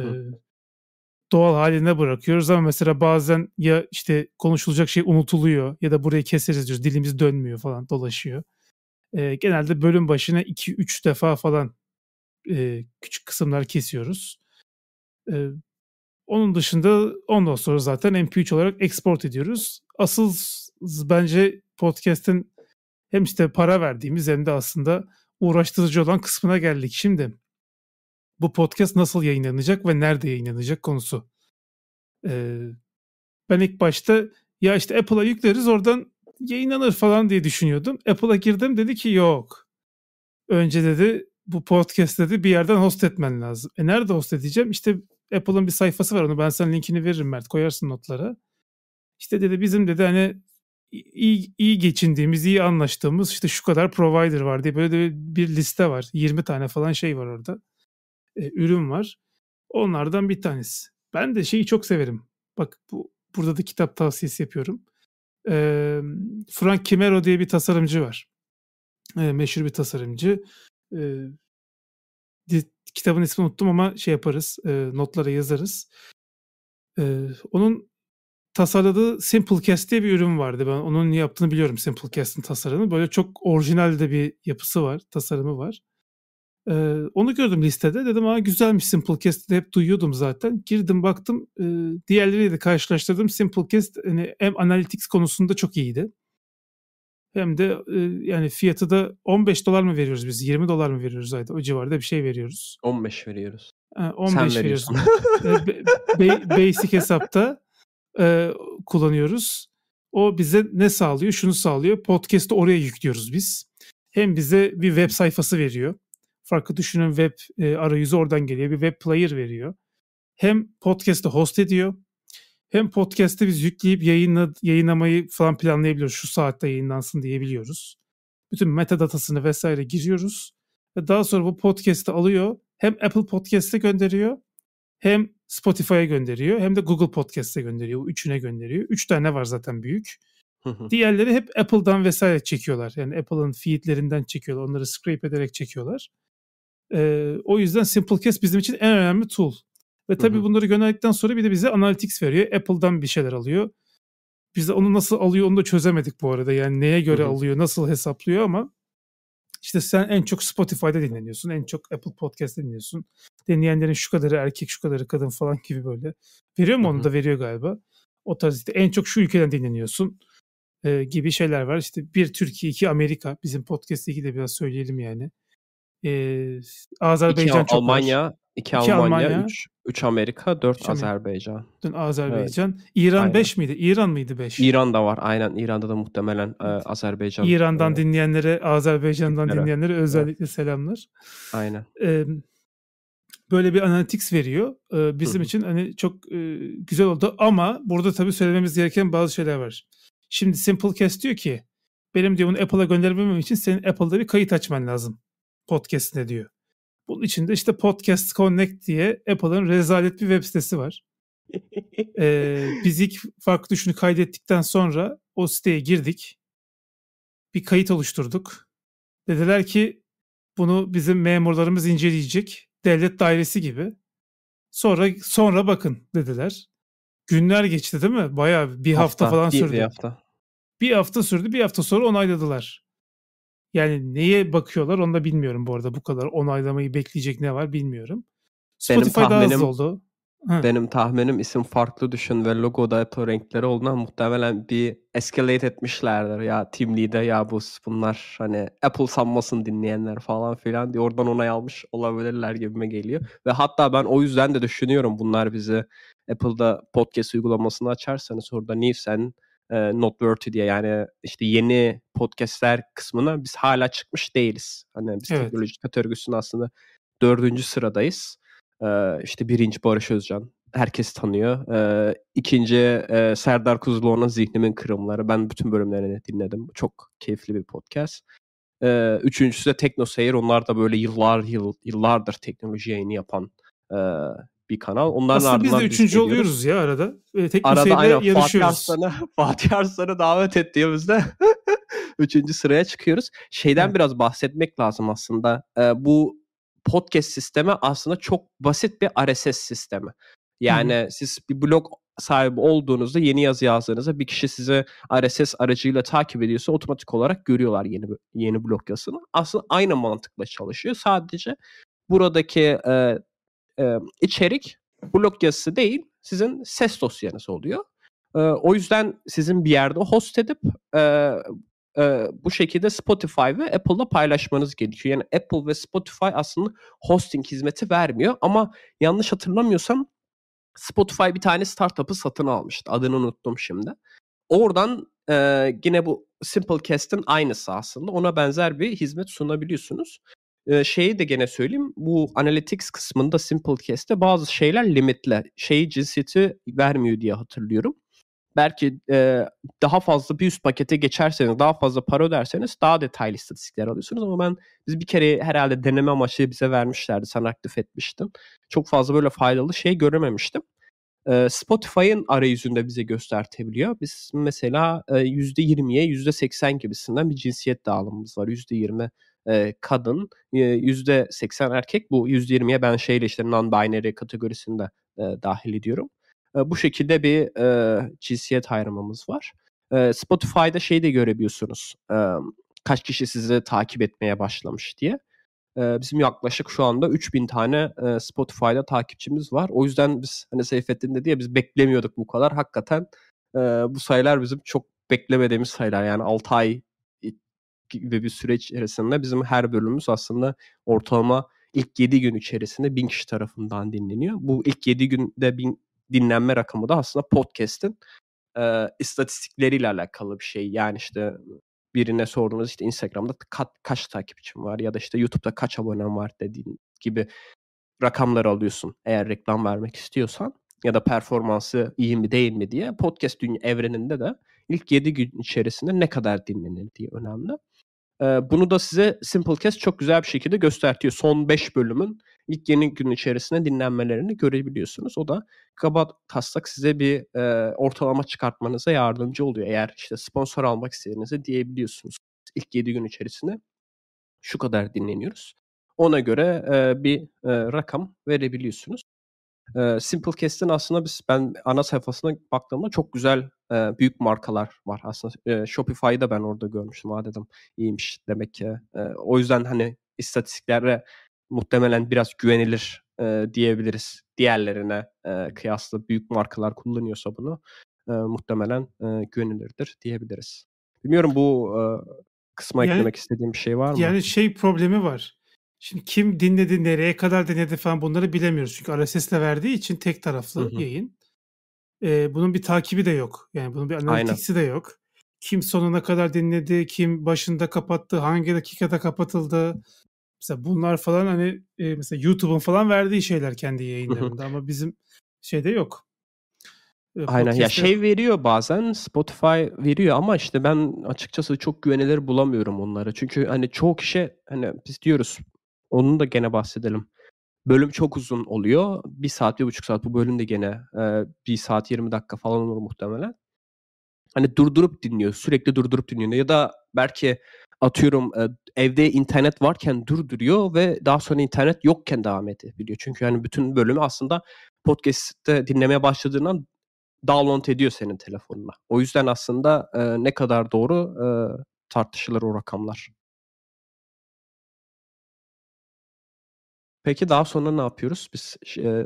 doğal haline bırakıyoruz ama mesela bazen ya işte konuşulacak şey unutuluyor ya da burayı keseriz diyoruz. Dilimiz dönmüyor falan dolaşıyor. Ee, genelde bölüm başına 2-3 defa falan e, küçük kısımlar kesiyoruz. E, onun dışında ondan sonra zaten MP3 olarak export ediyoruz. Asıl bence podcast'in hem işte para verdiğimiz hem de aslında uğraştırıcı olan kısmına geldik. Şimdi bu podcast nasıl yayınlanacak ve nerede yayınlanacak konusu. Ee, ben ilk başta ya işte Apple'a yükleriz oradan yayınlanır falan diye düşünüyordum. Apple'a girdim dedi ki yok. Önce dedi bu podcast dedi bir yerden host etmen lazım. E nerede host edeceğim? İşte Apple'ın bir sayfası var onu ben sana linkini veririm Mert koyarsın notlara. İşte dedi bizim dedi hani iyi, iyi geçindiğimiz, iyi anlaştığımız işte şu kadar provider var diye böyle bir liste var. 20 tane falan şey var orada. E, ürün var. Onlardan bir tanesi. Ben de şeyi çok severim. Bak bu burada da kitap tavsiyesi yapıyorum. E, Frank Kimero diye bir tasarımcı var. E, meşhur bir tasarımcı. E, kitabın ismini unuttum ama şey yaparız, e, notlara yazarız. E, onun tasarladığı Simplecast diye bir ürün vardı. Ben onun yaptığını biliyorum Simplecast'ın tasarımını. Böyle çok orijinal de bir yapısı var, tasarımı var. Ee, onu gördüm listede. Dedim ha güzelmiş Simplecast'ı hep duyuyordum zaten. Girdim baktım e, diğerleriyle de karşılaştırdım. Simplecast hani hem analytics konusunda çok iyiydi hem de e, yani fiyatı da 15 dolar mı veriyoruz biz? 20 dolar mı veriyoruz ayda? O civarda bir şey veriyoruz. 15 veriyoruz. E, 15 Sen veriyorsun. veriyorsun. e, basic hesapta e, kullanıyoruz. O bize ne sağlıyor? Şunu sağlıyor. Podcast'ı oraya yüklüyoruz biz. Hem bize bir web sayfası veriyor. Farklı düşünün web e, arayüzü oradan geliyor. Bir web player veriyor. Hem podcast'ı host ediyor hem podcast'te biz yükleyip yayınla, yayınlamayı falan planlayabiliyoruz. Şu saatte yayınlansın diyebiliyoruz. Bütün metadatasını vesaire giriyoruz. Ve daha sonra bu podcast'i alıyor. Hem Apple Podcast'e gönderiyor. Hem Spotify'a gönderiyor. Hem de Google Podcast'e gönderiyor. üçüne gönderiyor. Üç tane var zaten büyük. Diğerleri hep Apple'dan vesaire çekiyorlar. Yani Apple'ın feedlerinden çekiyorlar. Onları scrape ederek çekiyorlar. Ee, o yüzden Simplecast bizim için en önemli tool. Ve tabii bunları gönderdikten sonra bir de bize analytics veriyor. Apple'dan bir şeyler alıyor. Biz de onu nasıl alıyor onu da çözemedik bu arada. Yani neye göre hı hı. alıyor, nasıl hesaplıyor ama işte sen en çok Spotify'da dinleniyorsun, en çok Apple Podcast'te dinliyorsun. Dinleyenlerin şu kadarı erkek, şu kadarı kadın falan gibi böyle. Veriyor mu hı hı. onu da veriyor galiba. O tarz işte en çok şu ülkeden dinleniyorsun e, gibi şeyler var. İşte bir Türkiye, iki Amerika. Bizim podcast'le ilgili de biraz söyleyelim yani. E, Azerbaycan iki, çok Almanya, var. 2 Almanya, 3 3 Amerika, 4 Azerbaycan. Dün Azerbaycan. Evet. İran aynen. 5 miydi? İran mıydı 5? İran da var. Aynen İran'da da muhtemelen e, Azerbaycan. İran'dan e, dinleyenlere, Azerbaycan'dan evet. dinleyenlere özellikle evet. selamlar. Aynen. E, böyle bir analytics veriyor. E, bizim hı için hani çok e, güzel oldu ama burada tabii söylememiz gereken bazı şeyler var. Şimdi Simplecast diyor ki benim diyor bunu Apple'a göndermemem için senin Apple'da bir kayıt açman lazım podcast'ine diyor. Bunun içinde işte Podcast Connect diye Apple'ın rezalet bir web sitesi var. ee, biz ilk farklı düşünü kaydettikten sonra o siteye girdik. Bir kayıt oluşturduk. Dediler ki bunu bizim memurlarımız inceleyecek. Devlet dairesi gibi. Sonra sonra bakın dediler. Günler geçti değil mi? Bayağı bir hafta, hafta falan bir, sürdü. Bir hafta. Bir hafta sürdü. Bir hafta sonra onayladılar. Yani neye bakıyorlar onu da bilmiyorum bu arada. Bu kadar onaylamayı bekleyecek ne var bilmiyorum. Spotify benim tahminim, daha oldu. Hı. Benim tahminim isim farklı düşün ve logoda hep renkleri olduğundan muhtemelen bir escalate etmişlerdir. Ya Team Leader ya bu bunlar hani Apple sanmasın dinleyenler falan filan diye oradan onay almış olabilirler gibime geliyor. Ve hatta ben o yüzden de düşünüyorum bunlar bizi Apple'da podcast uygulamasını açarsanız orada Nielsen e, noteworthy diye yani işte yeni podcastler kısmına biz hala çıkmış değiliz. Hani biz evet. teknoloji kategorisinin aslında dördüncü sıradayız. E, işte birinci Barış Özcan. Herkes tanıyor. E, ikinci e, Serdar Kuzuloğlu'nun Zihnimin Kırımları. Ben bütün bölümlerini dinledim. Çok keyifli bir podcast. E, üçüncüsü de Tekno Seyir. Onlar da böyle yıllar yıl, yıllardır teknoloji yayını yapan e, bir kanal. Onların Aslında biz de üçüncü oluyoruz ya arada. E, tek arada aynen, Fatih Arslan'ı Fatih Arslan'ı davet ettiğimizde üçüncü sıraya çıkıyoruz. Şeyden evet. biraz bahsetmek lazım aslında. E, bu podcast sistemi aslında çok basit bir RSS sistemi. Yani Hı-hı. siz bir blog sahibi olduğunuzda yeni yazı yazdığınızda bir kişi size RSS aracıyla takip ediyorsa otomatik olarak görüyorlar yeni yeni blog yazısını. Aslında aynı mantıkla çalışıyor. Sadece buradaki e, e, içerik blog yazısı değil sizin ses dosyanız oluyor. E, o yüzden sizin bir yerde host edip e, e, bu şekilde Spotify ve Apple'la paylaşmanız gerekiyor. Yani Apple ve Spotify aslında hosting hizmeti vermiyor ama yanlış hatırlamıyorsam Spotify bir tane startup'ı satın almıştı. Adını unuttum şimdi. Oradan e, yine bu Simplecast'in aynısı aslında. Ona benzer bir hizmet sunabiliyorsunuz e, şeyi de gene söyleyeyim. Bu analytics kısmında Simplecast'te bazı şeyler limitle. Şeyi cinsiyeti vermiyor diye hatırlıyorum. Belki e, daha fazla bir üst pakete geçerseniz, daha fazla para öderseniz daha detaylı istatistikler alıyorsunuz. Ama ben biz bir kere herhalde deneme amaçlı bize vermişlerdi. Sen aktif etmiştin. Çok fazla böyle faydalı şey görememiştim. E, Spotify'ın arayüzünde bize göstertebiliyor. Biz mesela e, %20'ye %80 gibisinden bir cinsiyet dağılımımız var. %20 kadın, yüzde %80 erkek. Bu %20'ye ben şeyle işte non-binary kategorisinde dahil ediyorum. bu şekilde bir cinsiyet ayrımımız var. Spotify'da şey de görebiliyorsunuz. kaç kişi sizi takip etmeye başlamış diye. bizim yaklaşık şu anda 3000 tane Spotify'da takipçimiz var. O yüzden biz hani Seyfettin dedi ya biz beklemiyorduk bu kadar. Hakikaten bu sayılar bizim çok beklemediğimiz sayılar. Yani 6 ay ve bir süreç içerisinde bizim her bölümümüz aslında ortalama ilk 7 gün içerisinde 1000 kişi tarafından dinleniyor. Bu ilk 7 günde bin dinlenme rakamı da aslında podcast'in e, istatistikleriyle alakalı bir şey. Yani işte birine sorduğunuz işte Instagram'da ka- kaç takipçim var ya da işte YouTube'da kaç abonem var dediğin gibi rakamlar alıyorsun eğer reklam vermek istiyorsan ya da performansı iyi mi değil mi diye podcast dünya evreninde de ilk 7 gün içerisinde ne kadar dinlenildiği önemli bunu da size Simplecast çok güzel bir şekilde göstertiyor. Son 5 bölümün ilk yeni gün içerisinde dinlenmelerini görebiliyorsunuz. O da kaba taslak size bir e, ortalama çıkartmanıza yardımcı oluyor. Eğer işte sponsor almak istediğinizi diyebiliyorsunuz. İlk 7 gün içerisinde şu kadar dinleniyoruz. Ona göre e, bir e, rakam verebiliyorsunuz. E, Simplecast'in aslında biz ben ana sayfasına baktığımda çok güzel e, büyük markalar var aslında. E, Shopify'ı da ben orada görmüştüm. Aa dedim iyiymiş demek ki. E, o yüzden hani istatistiklere muhtemelen biraz güvenilir e, diyebiliriz. Diğerlerine e, kıyasla büyük markalar kullanıyorsa bunu e, muhtemelen e, güvenilirdir diyebiliriz. Bilmiyorum bu e, kısma yani, eklemek istediğim bir şey var mı? Yani şey problemi var. Şimdi kim dinledi, nereye kadar dinledi falan bunları bilemiyoruz. Çünkü RSS'le verdiği için tek taraflı hı hı. yayın e, bunun bir takibi de yok. Yani bunun bir analitiksi de yok. Kim sonuna kadar dinledi, kim başında kapattı, hangi dakikada kapatıldı. Mesela bunlar falan hani e, mesela YouTube'un falan verdiği şeyler kendi yayınlarında ama bizim şeyde yok. Aynen ya şey veriyor bazen Spotify veriyor ama işte ben açıkçası çok güvenilir bulamıyorum onlara. Çünkü hani çoğu kişi hani biz diyoruz onun da gene bahsedelim. Bölüm çok uzun oluyor. Bir saat, bir buçuk saat. Bu bölüm de gene e, bir saat yirmi dakika falan olur muhtemelen. Hani durdurup dinliyor. Sürekli durdurup dinliyor. Ya da belki atıyorum evde internet varken durduruyor ve daha sonra internet yokken devam edebiliyor. Çünkü yani bütün bölümü aslında podcast'te dinlemeye başladığından download ediyor senin telefonuna. O yüzden aslında e, ne kadar doğru e, tartışılır o rakamlar. Peki daha sonra ne yapıyoruz? Biz e,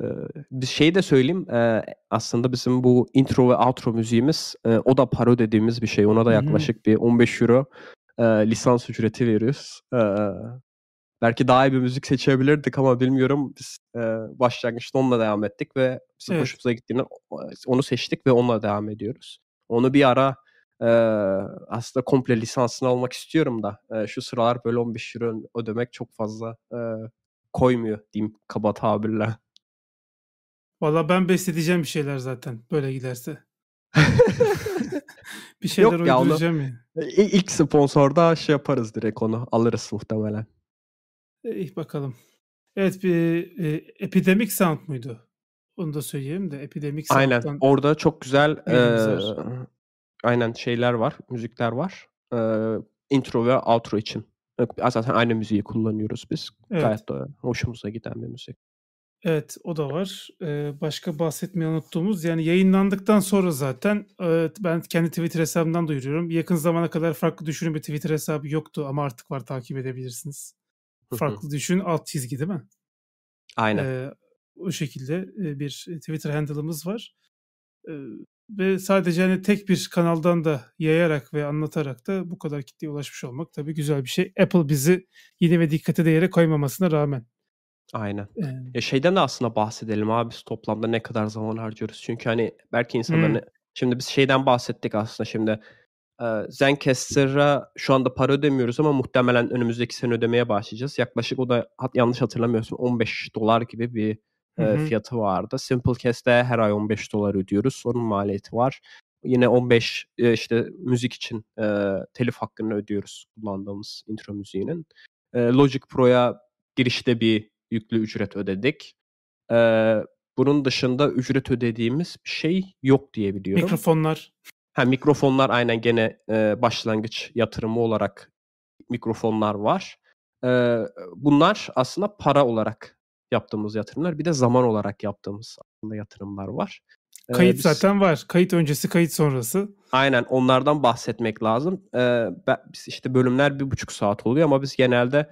bir şey de söyleyeyim. E, aslında bizim bu intro ve outro müziğimiz e, o da paro dediğimiz bir şey. Ona da yaklaşık hı bir 15 euro e, lisans ücreti veriyoruz. E, belki daha iyi bir müzik seçebilirdik ama bilmiyorum. Biz e, başlangıçta onunla devam ettik ve bizim evet. hoşumuza gittiğini onu seçtik ve onunla devam ediyoruz. Onu bir ara e, aslında komple lisansını almak istiyorum da e, şu sıralar böyle 15 euro ödemek çok fazla e, koymuyor diyeyim kaba tabirle. Valla ben besleteceğim bir şeyler zaten böyle giderse. bir şeyler Yok ya uyduracağım onu, ya. E, ilk sponsorda şey yaparız direkt onu alırız muhtemelen. E, iyi bakalım. Evet bir e, Epidemic Sound muydu? Onu da söyleyeyim de Epidemic Sound. Aynen orada çok güzel e, aynen şeyler var, müzikler var. E, intro ve outro için. Zaten aynı müziği kullanıyoruz biz. Evet. Gayet de hoşumuza giden bir müzik. Evet o da var. Ee, başka bahsetmeyi unuttuğumuz yani yayınlandıktan sonra zaten e, ben kendi Twitter hesabımdan duyuruyorum. Yakın zamana kadar farklı düşünün bir Twitter hesabı yoktu ama artık var takip edebilirsiniz. farklı düşün alt çizgi değil mi? Aynen. Ee, o şekilde bir Twitter handle'ımız var ve sadece hani tek bir kanaldan da yayarak ve anlatarak da bu kadar kitleye ulaşmış olmak tabii güzel bir şey. Apple bizi yine ve dikkate değere koymamasına rağmen. Aynen. Ee, ya şeyden de aslında bahsedelim abi biz toplamda ne kadar zaman harcıyoruz. Çünkü hani belki insanların hmm. şimdi biz şeyden bahsettik aslında şimdi e, Zencaster'a şu anda para ödemiyoruz ama muhtemelen önümüzdeki sene ödemeye başlayacağız. Yaklaşık o da yanlış hatırlamıyorsun 15 dolar gibi bir e, fiyatı vardı. Simplecast'e her ay 15 dolar ödüyoruz. Onun maliyeti var. Yine 15 e, işte müzik için e, telif hakkını ödüyoruz kullandığımız intro müziğinin. E, Logic Pro'ya girişte bir yüklü ücret ödedik. E, bunun dışında ücret ödediğimiz şey yok diyebiliyorum. Mikrofonlar. Ha mikrofonlar aynen gene e, başlangıç yatırımı olarak mikrofonlar var. E, bunlar aslında para olarak yaptığımız yatırımlar. Bir de zaman olarak yaptığımız aslında yatırımlar var. Kayıt ee, biz... zaten var. Kayıt öncesi, kayıt sonrası. Aynen onlardan bahsetmek lazım. Ee, biz işte bölümler bir buçuk saat oluyor ama biz genelde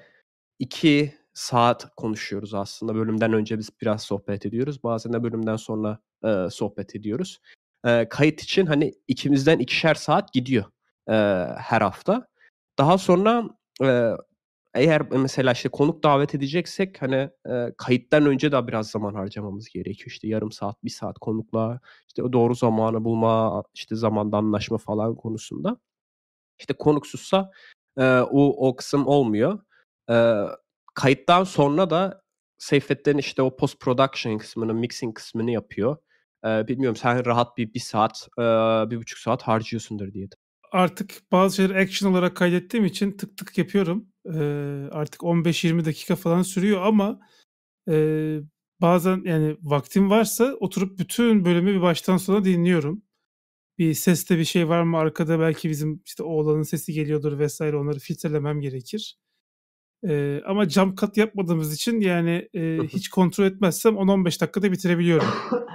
iki saat konuşuyoruz aslında. Bölümden önce biz biraz sohbet ediyoruz. Bazen de bölümden sonra e, sohbet ediyoruz. E, kayıt için hani ikimizden ikişer saat gidiyor e, her hafta. Daha sonra e, eğer e, mesela işte konuk davet edeceksek hani e, kayıttan önce de biraz zaman harcamamız gerekiyor. İşte yarım saat, bir saat konukla işte doğru zamanı bulma, işte zamanda anlaşma falan konusunda. İşte konuksuzsa e, o, o kısım olmuyor. E, kayıttan sonra da Seyfettin işte o post production kısmını, mixing kısmını yapıyor. E, bilmiyorum sen rahat bir bir saat, e, bir buçuk saat harcıyorsundur diye. Artık bazı şeyleri action olarak kaydettiğim için tık tık yapıyorum e, artık 15-20 dakika falan sürüyor ama e, bazen yani vaktim varsa oturup bütün bölümü bir baştan sona dinliyorum. Bir seste bir şey var mı arkada belki bizim işte oğlanın sesi geliyordur vesaire onları filtrelemem gerekir. E, ama cam kat yapmadığımız için yani e, hiç kontrol etmezsem 10-15 dakikada bitirebiliyorum.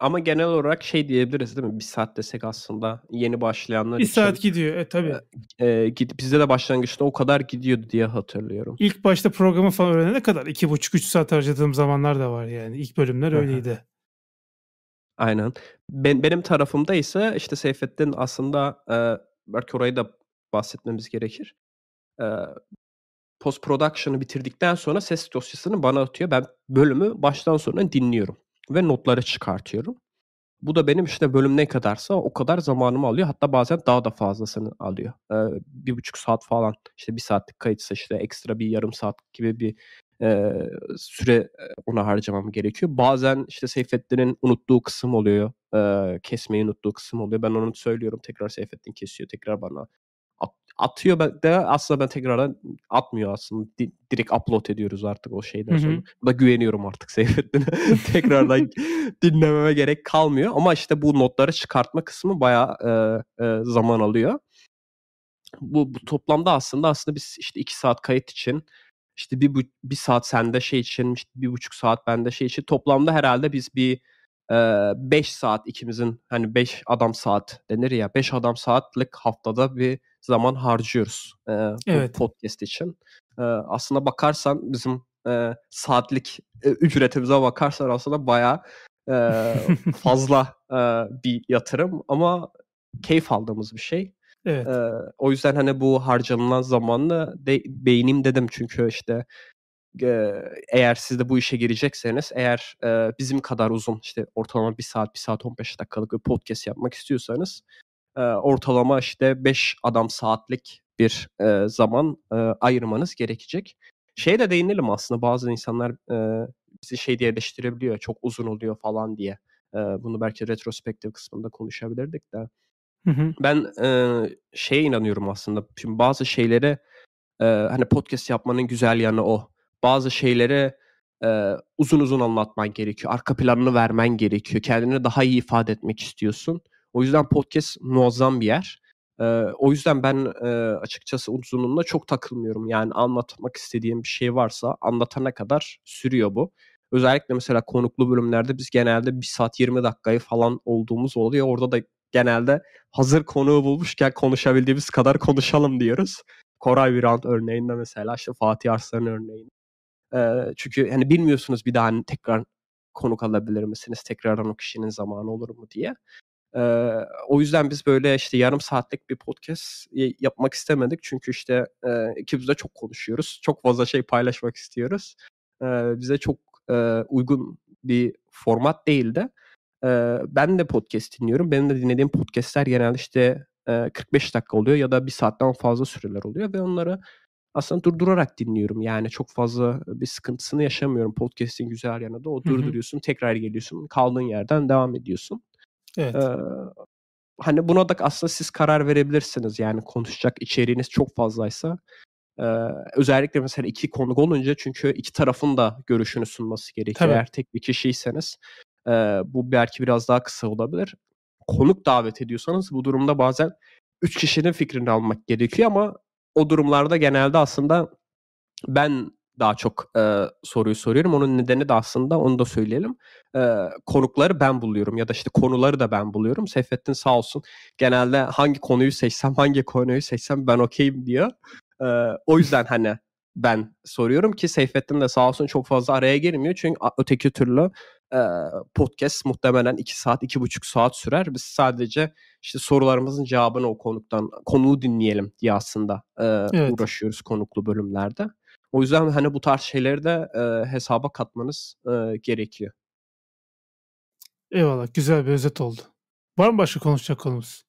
Ama genel olarak şey diyebiliriz değil mi? Bir saat desek aslında yeni başlayanlar Bir için. saat gidiyor. E tabii. E, e gidip bizde de başlangıçta o kadar gidiyordu diye hatırlıyorum. İlk başta programı falan öğrenene kadar iki buçuk üç saat harcadığım zamanlar da var yani. İlk bölümler öyleydi. Aynen. Ben, benim tarafımda ise işte Seyfettin aslında e, belki orayı da bahsetmemiz gerekir. E, post production'ı bitirdikten sonra ses dosyasını bana atıyor. Ben bölümü baştan sona dinliyorum ve notları çıkartıyorum. Bu da benim işte bölüm ne kadarsa o kadar zamanımı alıyor. Hatta bazen daha da fazlasını alıyor. Ee, bir buçuk saat falan işte bir saatlik kayıtsa işte ekstra bir yarım saat gibi bir e, süre ona harcamam gerekiyor. Bazen işte Seyfettin'in unuttuğu kısım oluyor. E, kesmeyi unuttuğu kısım oluyor. Ben onu söylüyorum. Tekrar Seyfettin kesiyor. Tekrar bana atıyor ben de aslında ben tekrardan atmıyor aslında. Di- direkt upload ediyoruz artık o şeyden sonra. Hı-hı. Da güveniyorum artık Seyfettin'e. tekrardan dinlememe gerek kalmıyor. Ama işte bu notları çıkartma kısmı bayağı e, e, zaman alıyor. Bu, bu toplamda aslında aslında biz işte iki saat kayıt için işte bir, bu, bir saat sende şey için, işte bir buçuk saat bende şey için toplamda herhalde biz bir 5 saat ikimizin hani 5 adam saat denir ya 5 adam saatlik haftada bir zaman harcıyoruz e, evet. bu podcast için. E, aslında bakarsan bizim e, saatlik e, ücretimize bakarsan aslında baya e, fazla e, bir yatırım ama keyif aldığımız bir şey. Evet. E, o yüzden hani bu harcanılan zamanla de, beynim dedim çünkü işte eğer siz de bu işe girecekseniz eğer e, bizim kadar uzun işte ortalama 1 saat 1 saat 15 dakikalık bir podcast yapmak istiyorsanız e, ortalama işte 5 adam saatlik bir e, zaman e, ayırmanız gerekecek. Şeye de değinelim aslında bazı insanlar e, bizi şey diye eleştirebiliyor çok uzun oluyor falan diye. E, bunu belki retrospektif kısmında konuşabilirdik de. Hı hı. Ben e, şeye inanıyorum aslında. Şimdi bazı şeylere hani podcast yapmanın güzel yanı o bazı şeylere e, uzun uzun anlatman gerekiyor. Arka planını vermen gerekiyor. Kendini daha iyi ifade etmek istiyorsun. O yüzden podcast muazzam bir yer. E, o yüzden ben e, açıkçası uzunluğunda çok takılmıyorum. Yani anlatmak istediğim bir şey varsa anlatana kadar sürüyor bu. Özellikle mesela konuklu bölümlerde biz genelde 1 saat 20 dakikayı falan olduğumuz oluyor. Orada da genelde hazır konuğu bulmuşken konuşabildiğimiz kadar konuşalım diyoruz. Koray Virant örneğinde mesela işte Fatih Arslan örneğinde e, çünkü hani bilmiyorsunuz bir daha hani, tekrar konuk alabilir misiniz? Tekrardan o kişinin zamanı olur mu diye. E, o yüzden biz böyle işte yarım saatlik bir podcast yapmak istemedik. Çünkü işte e, ikimiz de çok konuşuyoruz. Çok fazla şey paylaşmak istiyoruz. E, bize çok e, uygun bir format değildi. E, ben de podcast dinliyorum. Benim de dinlediğim podcastler genelde işte 45 dakika oluyor ya da bir saatten fazla süreler oluyor ve onları aslında durdurarak dinliyorum. Yani çok fazla bir sıkıntısını yaşamıyorum. Podcast'in güzel yanı da o. Durduruyorsun, Hı-hı. tekrar geliyorsun. Kaldığın yerden devam ediyorsun. Evet. Ee, hani buna da aslında siz karar verebilirsiniz. Yani konuşacak içeriğiniz çok fazlaysa ee, özellikle mesela iki konuk olunca çünkü iki tarafın da görüşünü sunması gerekiyor. Tabii. Eğer tek bir kişiyseniz e, bu belki biraz daha kısa olabilir. Konuk davet ediyorsanız bu durumda bazen üç kişinin fikrini almak gerekiyor ama o durumlarda genelde aslında ben daha çok e, soruyu soruyorum. Onun nedeni de aslında onu da söyleyelim. E, konukları ben buluyorum ya da işte konuları da ben buluyorum. Seyfettin sağ olsun genelde hangi konuyu seçsem hangi konuyu seçsem ben okeyim diyor. E, o yüzden hani ben soruyorum ki Seyfettin de sağ olsun çok fazla araya girmiyor. Çünkü öteki türlü podcast muhtemelen 2 saat, 2,5 saat sürer. Biz sadece işte sorularımızın cevabını o konuktan, konuğu dinleyelim diye aslında evet. uğraşıyoruz konuklu bölümlerde. O yüzden hani bu tarz şeyleri de hesaba katmanız gerekiyor. Eyvallah güzel bir özet oldu. Var mı başka konuşacak konumuz?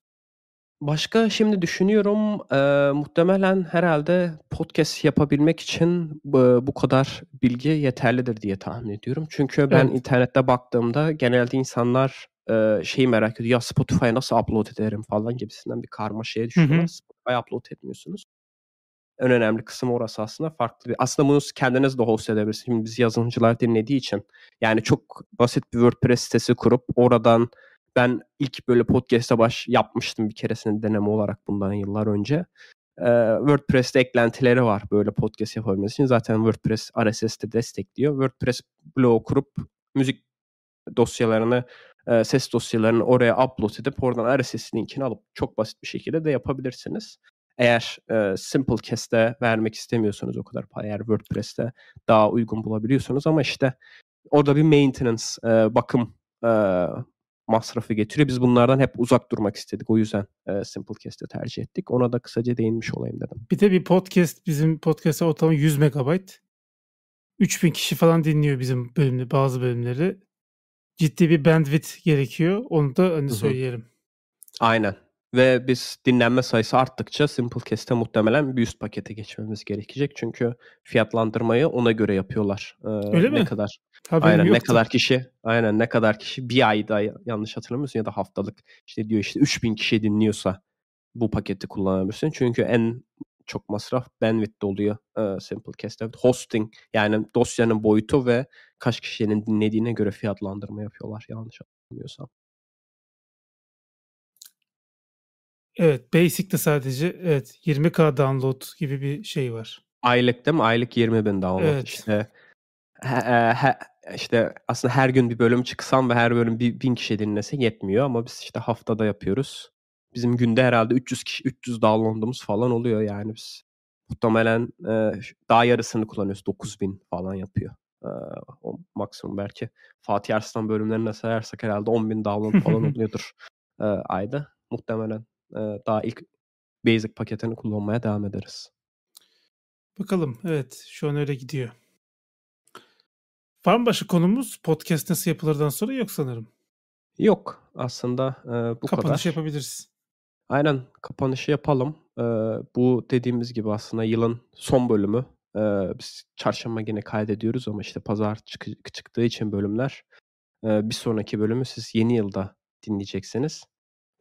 Başka şimdi düşünüyorum, eee, muhtemelen herhalde podcast yapabilmek için, ııı, bu kadar bilgi yeterlidir diye tahmin ediyorum. Çünkü ben Evet. internette baktığımda genelde insanlar, eee, şeyi merak ediyor, "Ya, Spotify'a nasıl upload ederim?" falan gibisinden bir karmaşaya Hı düşüyorlar. hı. upload etmiyorsunuz. En önemli kısım orası aslında farklı bir Aslında bunu kendiniz de host edebilirsiniz. Şimdi bizi yazılımcılar dinlediği için, yani, çok basit bir WordPress sitesi kurup oradan ben ilk böyle podcast'a baş yapmıştım bir keresinde deneme olarak bundan yıllar önce. Ee, WordPress'te eklentileri var böyle podcast yapabilmesi için. Zaten WordPress RSS'te destekliyor. WordPress blog kurup müzik dosyalarını, e, ses dosyalarını oraya upload edip oradan RSS linkini alıp çok basit bir şekilde de yapabilirsiniz. Eğer e, Simplecast'e vermek istemiyorsanız o kadar pay, eğer WordPress'te daha uygun bulabiliyorsanız ama işte orada bir maintenance, e, bakım e, masrafı getiriyor. Biz bunlardan hep uzak durmak istedik. O yüzden e, Simplecast'ı tercih ettik. Ona da kısaca değinmiş olayım dedim. Bir de bir podcast bizim podcast'a ortalama 100 megabyte, 3000 kişi falan dinliyor bizim bölümde bazı bölümleri. Ciddi bir bandwidth gerekiyor. Onu da hani söyleyelim. Aynen. Ve biz dinlenme sayısı arttıkça Simplecast'e muhtemelen bir üst pakete geçmemiz gerekecek. Çünkü fiyatlandırmayı ona göre yapıyorlar. Ee, Öyle ne mi? kadar Haberim aynen yoktu. ne kadar kişi aynen ne kadar kişi bir ayda yanlış hatırlamıyorsun ya da haftalık işte diyor işte 3000 kişi dinliyorsa bu paketi kullanabilirsin. Çünkü en çok masraf bandwidth oluyor e, Simplecast'te. Hosting yani dosyanın boyutu ve kaç kişinin dinlediğine göre fiyatlandırma yapıyorlar yanlış hatırlamıyorsam. Evet Basic de sadece evet 20k download gibi bir şey var. Aylık değil mi? Aylık 20 bin download evet. işte. He, he, işte aslında her gün bir bölüm çıksam ve her bölüm bir, bin kişi dinlese yetmiyor ama biz işte haftada yapıyoruz. Bizim günde herhalde 300 kişi 300 downloadumuz falan oluyor yani biz. Muhtemelen e, daha yarısını kullanıyoruz. 9 bin falan yapıyor. E, o maksimum belki Fatih Arslan bölümlerine sayarsak herhalde 10 bin download falan oluyordur e, ayda. Muhtemelen e, daha ilk basic paketini kullanmaya devam ederiz. Bakalım evet şu an öyle gidiyor. Var mı konumuz? Podcast nasıl yapılırdan sonra yok sanırım. Yok aslında e, bu Kapanış kadar. Kapanış yapabiliriz. Aynen kapanışı yapalım. E, bu dediğimiz gibi aslında yılın son bölümü. E, biz çarşamba yine kaydediyoruz ama işte pazar çık- çıktığı için bölümler. E, bir sonraki bölümü siz yeni yılda dinleyeceksiniz.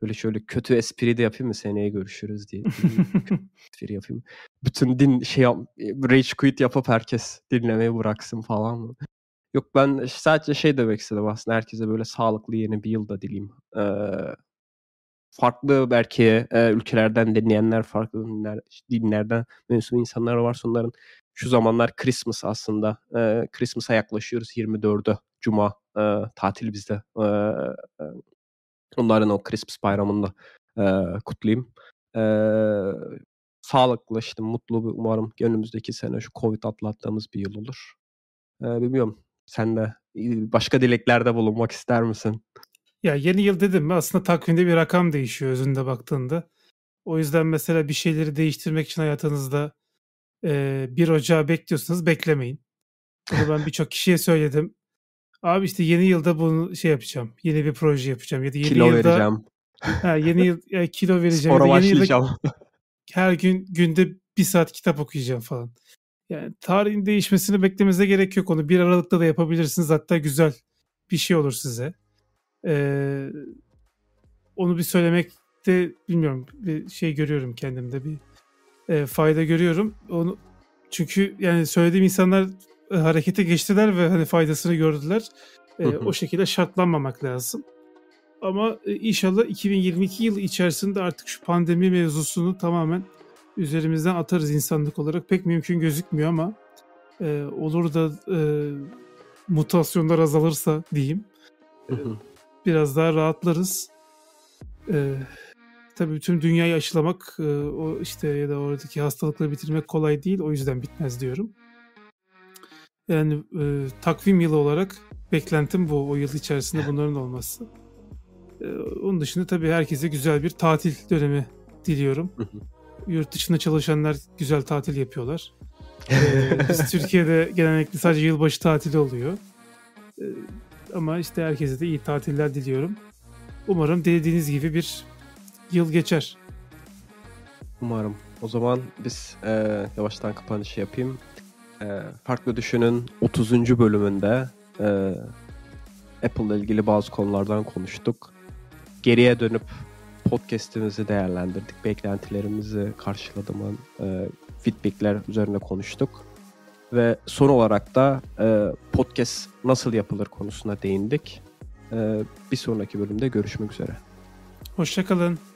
Böyle şöyle kötü espri de yapayım mı seneye görüşürüz diye. espri yapayım. Bütün din şey yap, rage quit yapıp herkes dinlemeyi bıraksın falan mı? Yok ben sadece şey demek istedim aslında herkese böyle sağlıklı yeni bir yıl da dileyim. Ee, farklı belki e, ülkelerden dinleyenler, farklı dinler, dinlerden mensup insanlar var. Onların şu zamanlar Christmas aslında. E, Christmas'a yaklaşıyoruz 24'ü. Cuma e, tatil bizde. E, onların o Christmas bayramında e, kutlayayım. E, sağlıklı işte mutlu umarım önümüzdeki sene şu Covid atlattığımız bir yıl olur. E, bilmiyorum sen de başka dileklerde bulunmak ister misin? Ya yeni yıl dedim mi aslında takvimde bir rakam değişiyor özünde baktığında. O yüzden mesela bir şeyleri değiştirmek için hayatınızda e, 1 Ocağı bekliyorsanız beklemeyin. Bunu ben birçok kişiye söyledim. Abi işte yeni yılda bunu şey yapacağım. Yeni bir proje yapacağım. Ya da yeni kilo yılda, vereceğim. Ha, yeni yıl ya, kilo vereceğim. Spora ya da yeni başlayacağım. Yılda, her gün günde bir saat kitap okuyacağım falan. Yani tarihin değişmesini beklemenize gerek yok. Onu bir Aralık'ta da yapabilirsiniz. Hatta güzel bir şey olur size. Ee, onu bir söylemek de bilmiyorum bir şey görüyorum kendimde bir e, fayda görüyorum. Onu çünkü yani söylediğim insanlar e, harekete geçtiler ve hani faydasını gördüler. E, o şekilde şartlanmamak lazım. Ama e, inşallah 2022 yılı içerisinde artık şu pandemi mevzusunu tamamen üzerimizden atarız insanlık olarak. Pek mümkün gözükmüyor ama e, olur da e, mutasyonlar azalırsa diyeyim. E, biraz daha rahatlarız. E, tabii tüm dünyayı aşılamak e, o işte ya da oradaki hastalıkları bitirmek kolay değil. O yüzden bitmez diyorum. Yani e, takvim yılı olarak beklentim bu o yıl içerisinde bunların olması. E, onun dışında tabii herkese güzel bir tatil dönemi diliyorum yurt dışında çalışanlar güzel tatil yapıyorlar. Ee, biz Türkiye'de genellikle sadece yılbaşı tatili oluyor. Ee, ama işte herkese de iyi tatiller diliyorum. Umarım dediğiniz gibi bir yıl geçer. Umarım. O zaman biz e, yavaştan kapanışı yapayım. E, Farklı Düşün'ün 30. bölümünde e, Apple ile ilgili bazı konulardan konuştuk. Geriye dönüp podcast'imizi değerlendirdik. Beklentilerimizi karşıladım, e, feedback'ler üzerine konuştuk. Ve son olarak da e, podcast nasıl yapılır konusuna değindik. E, bir sonraki bölümde görüşmek üzere. Hoşçakalın.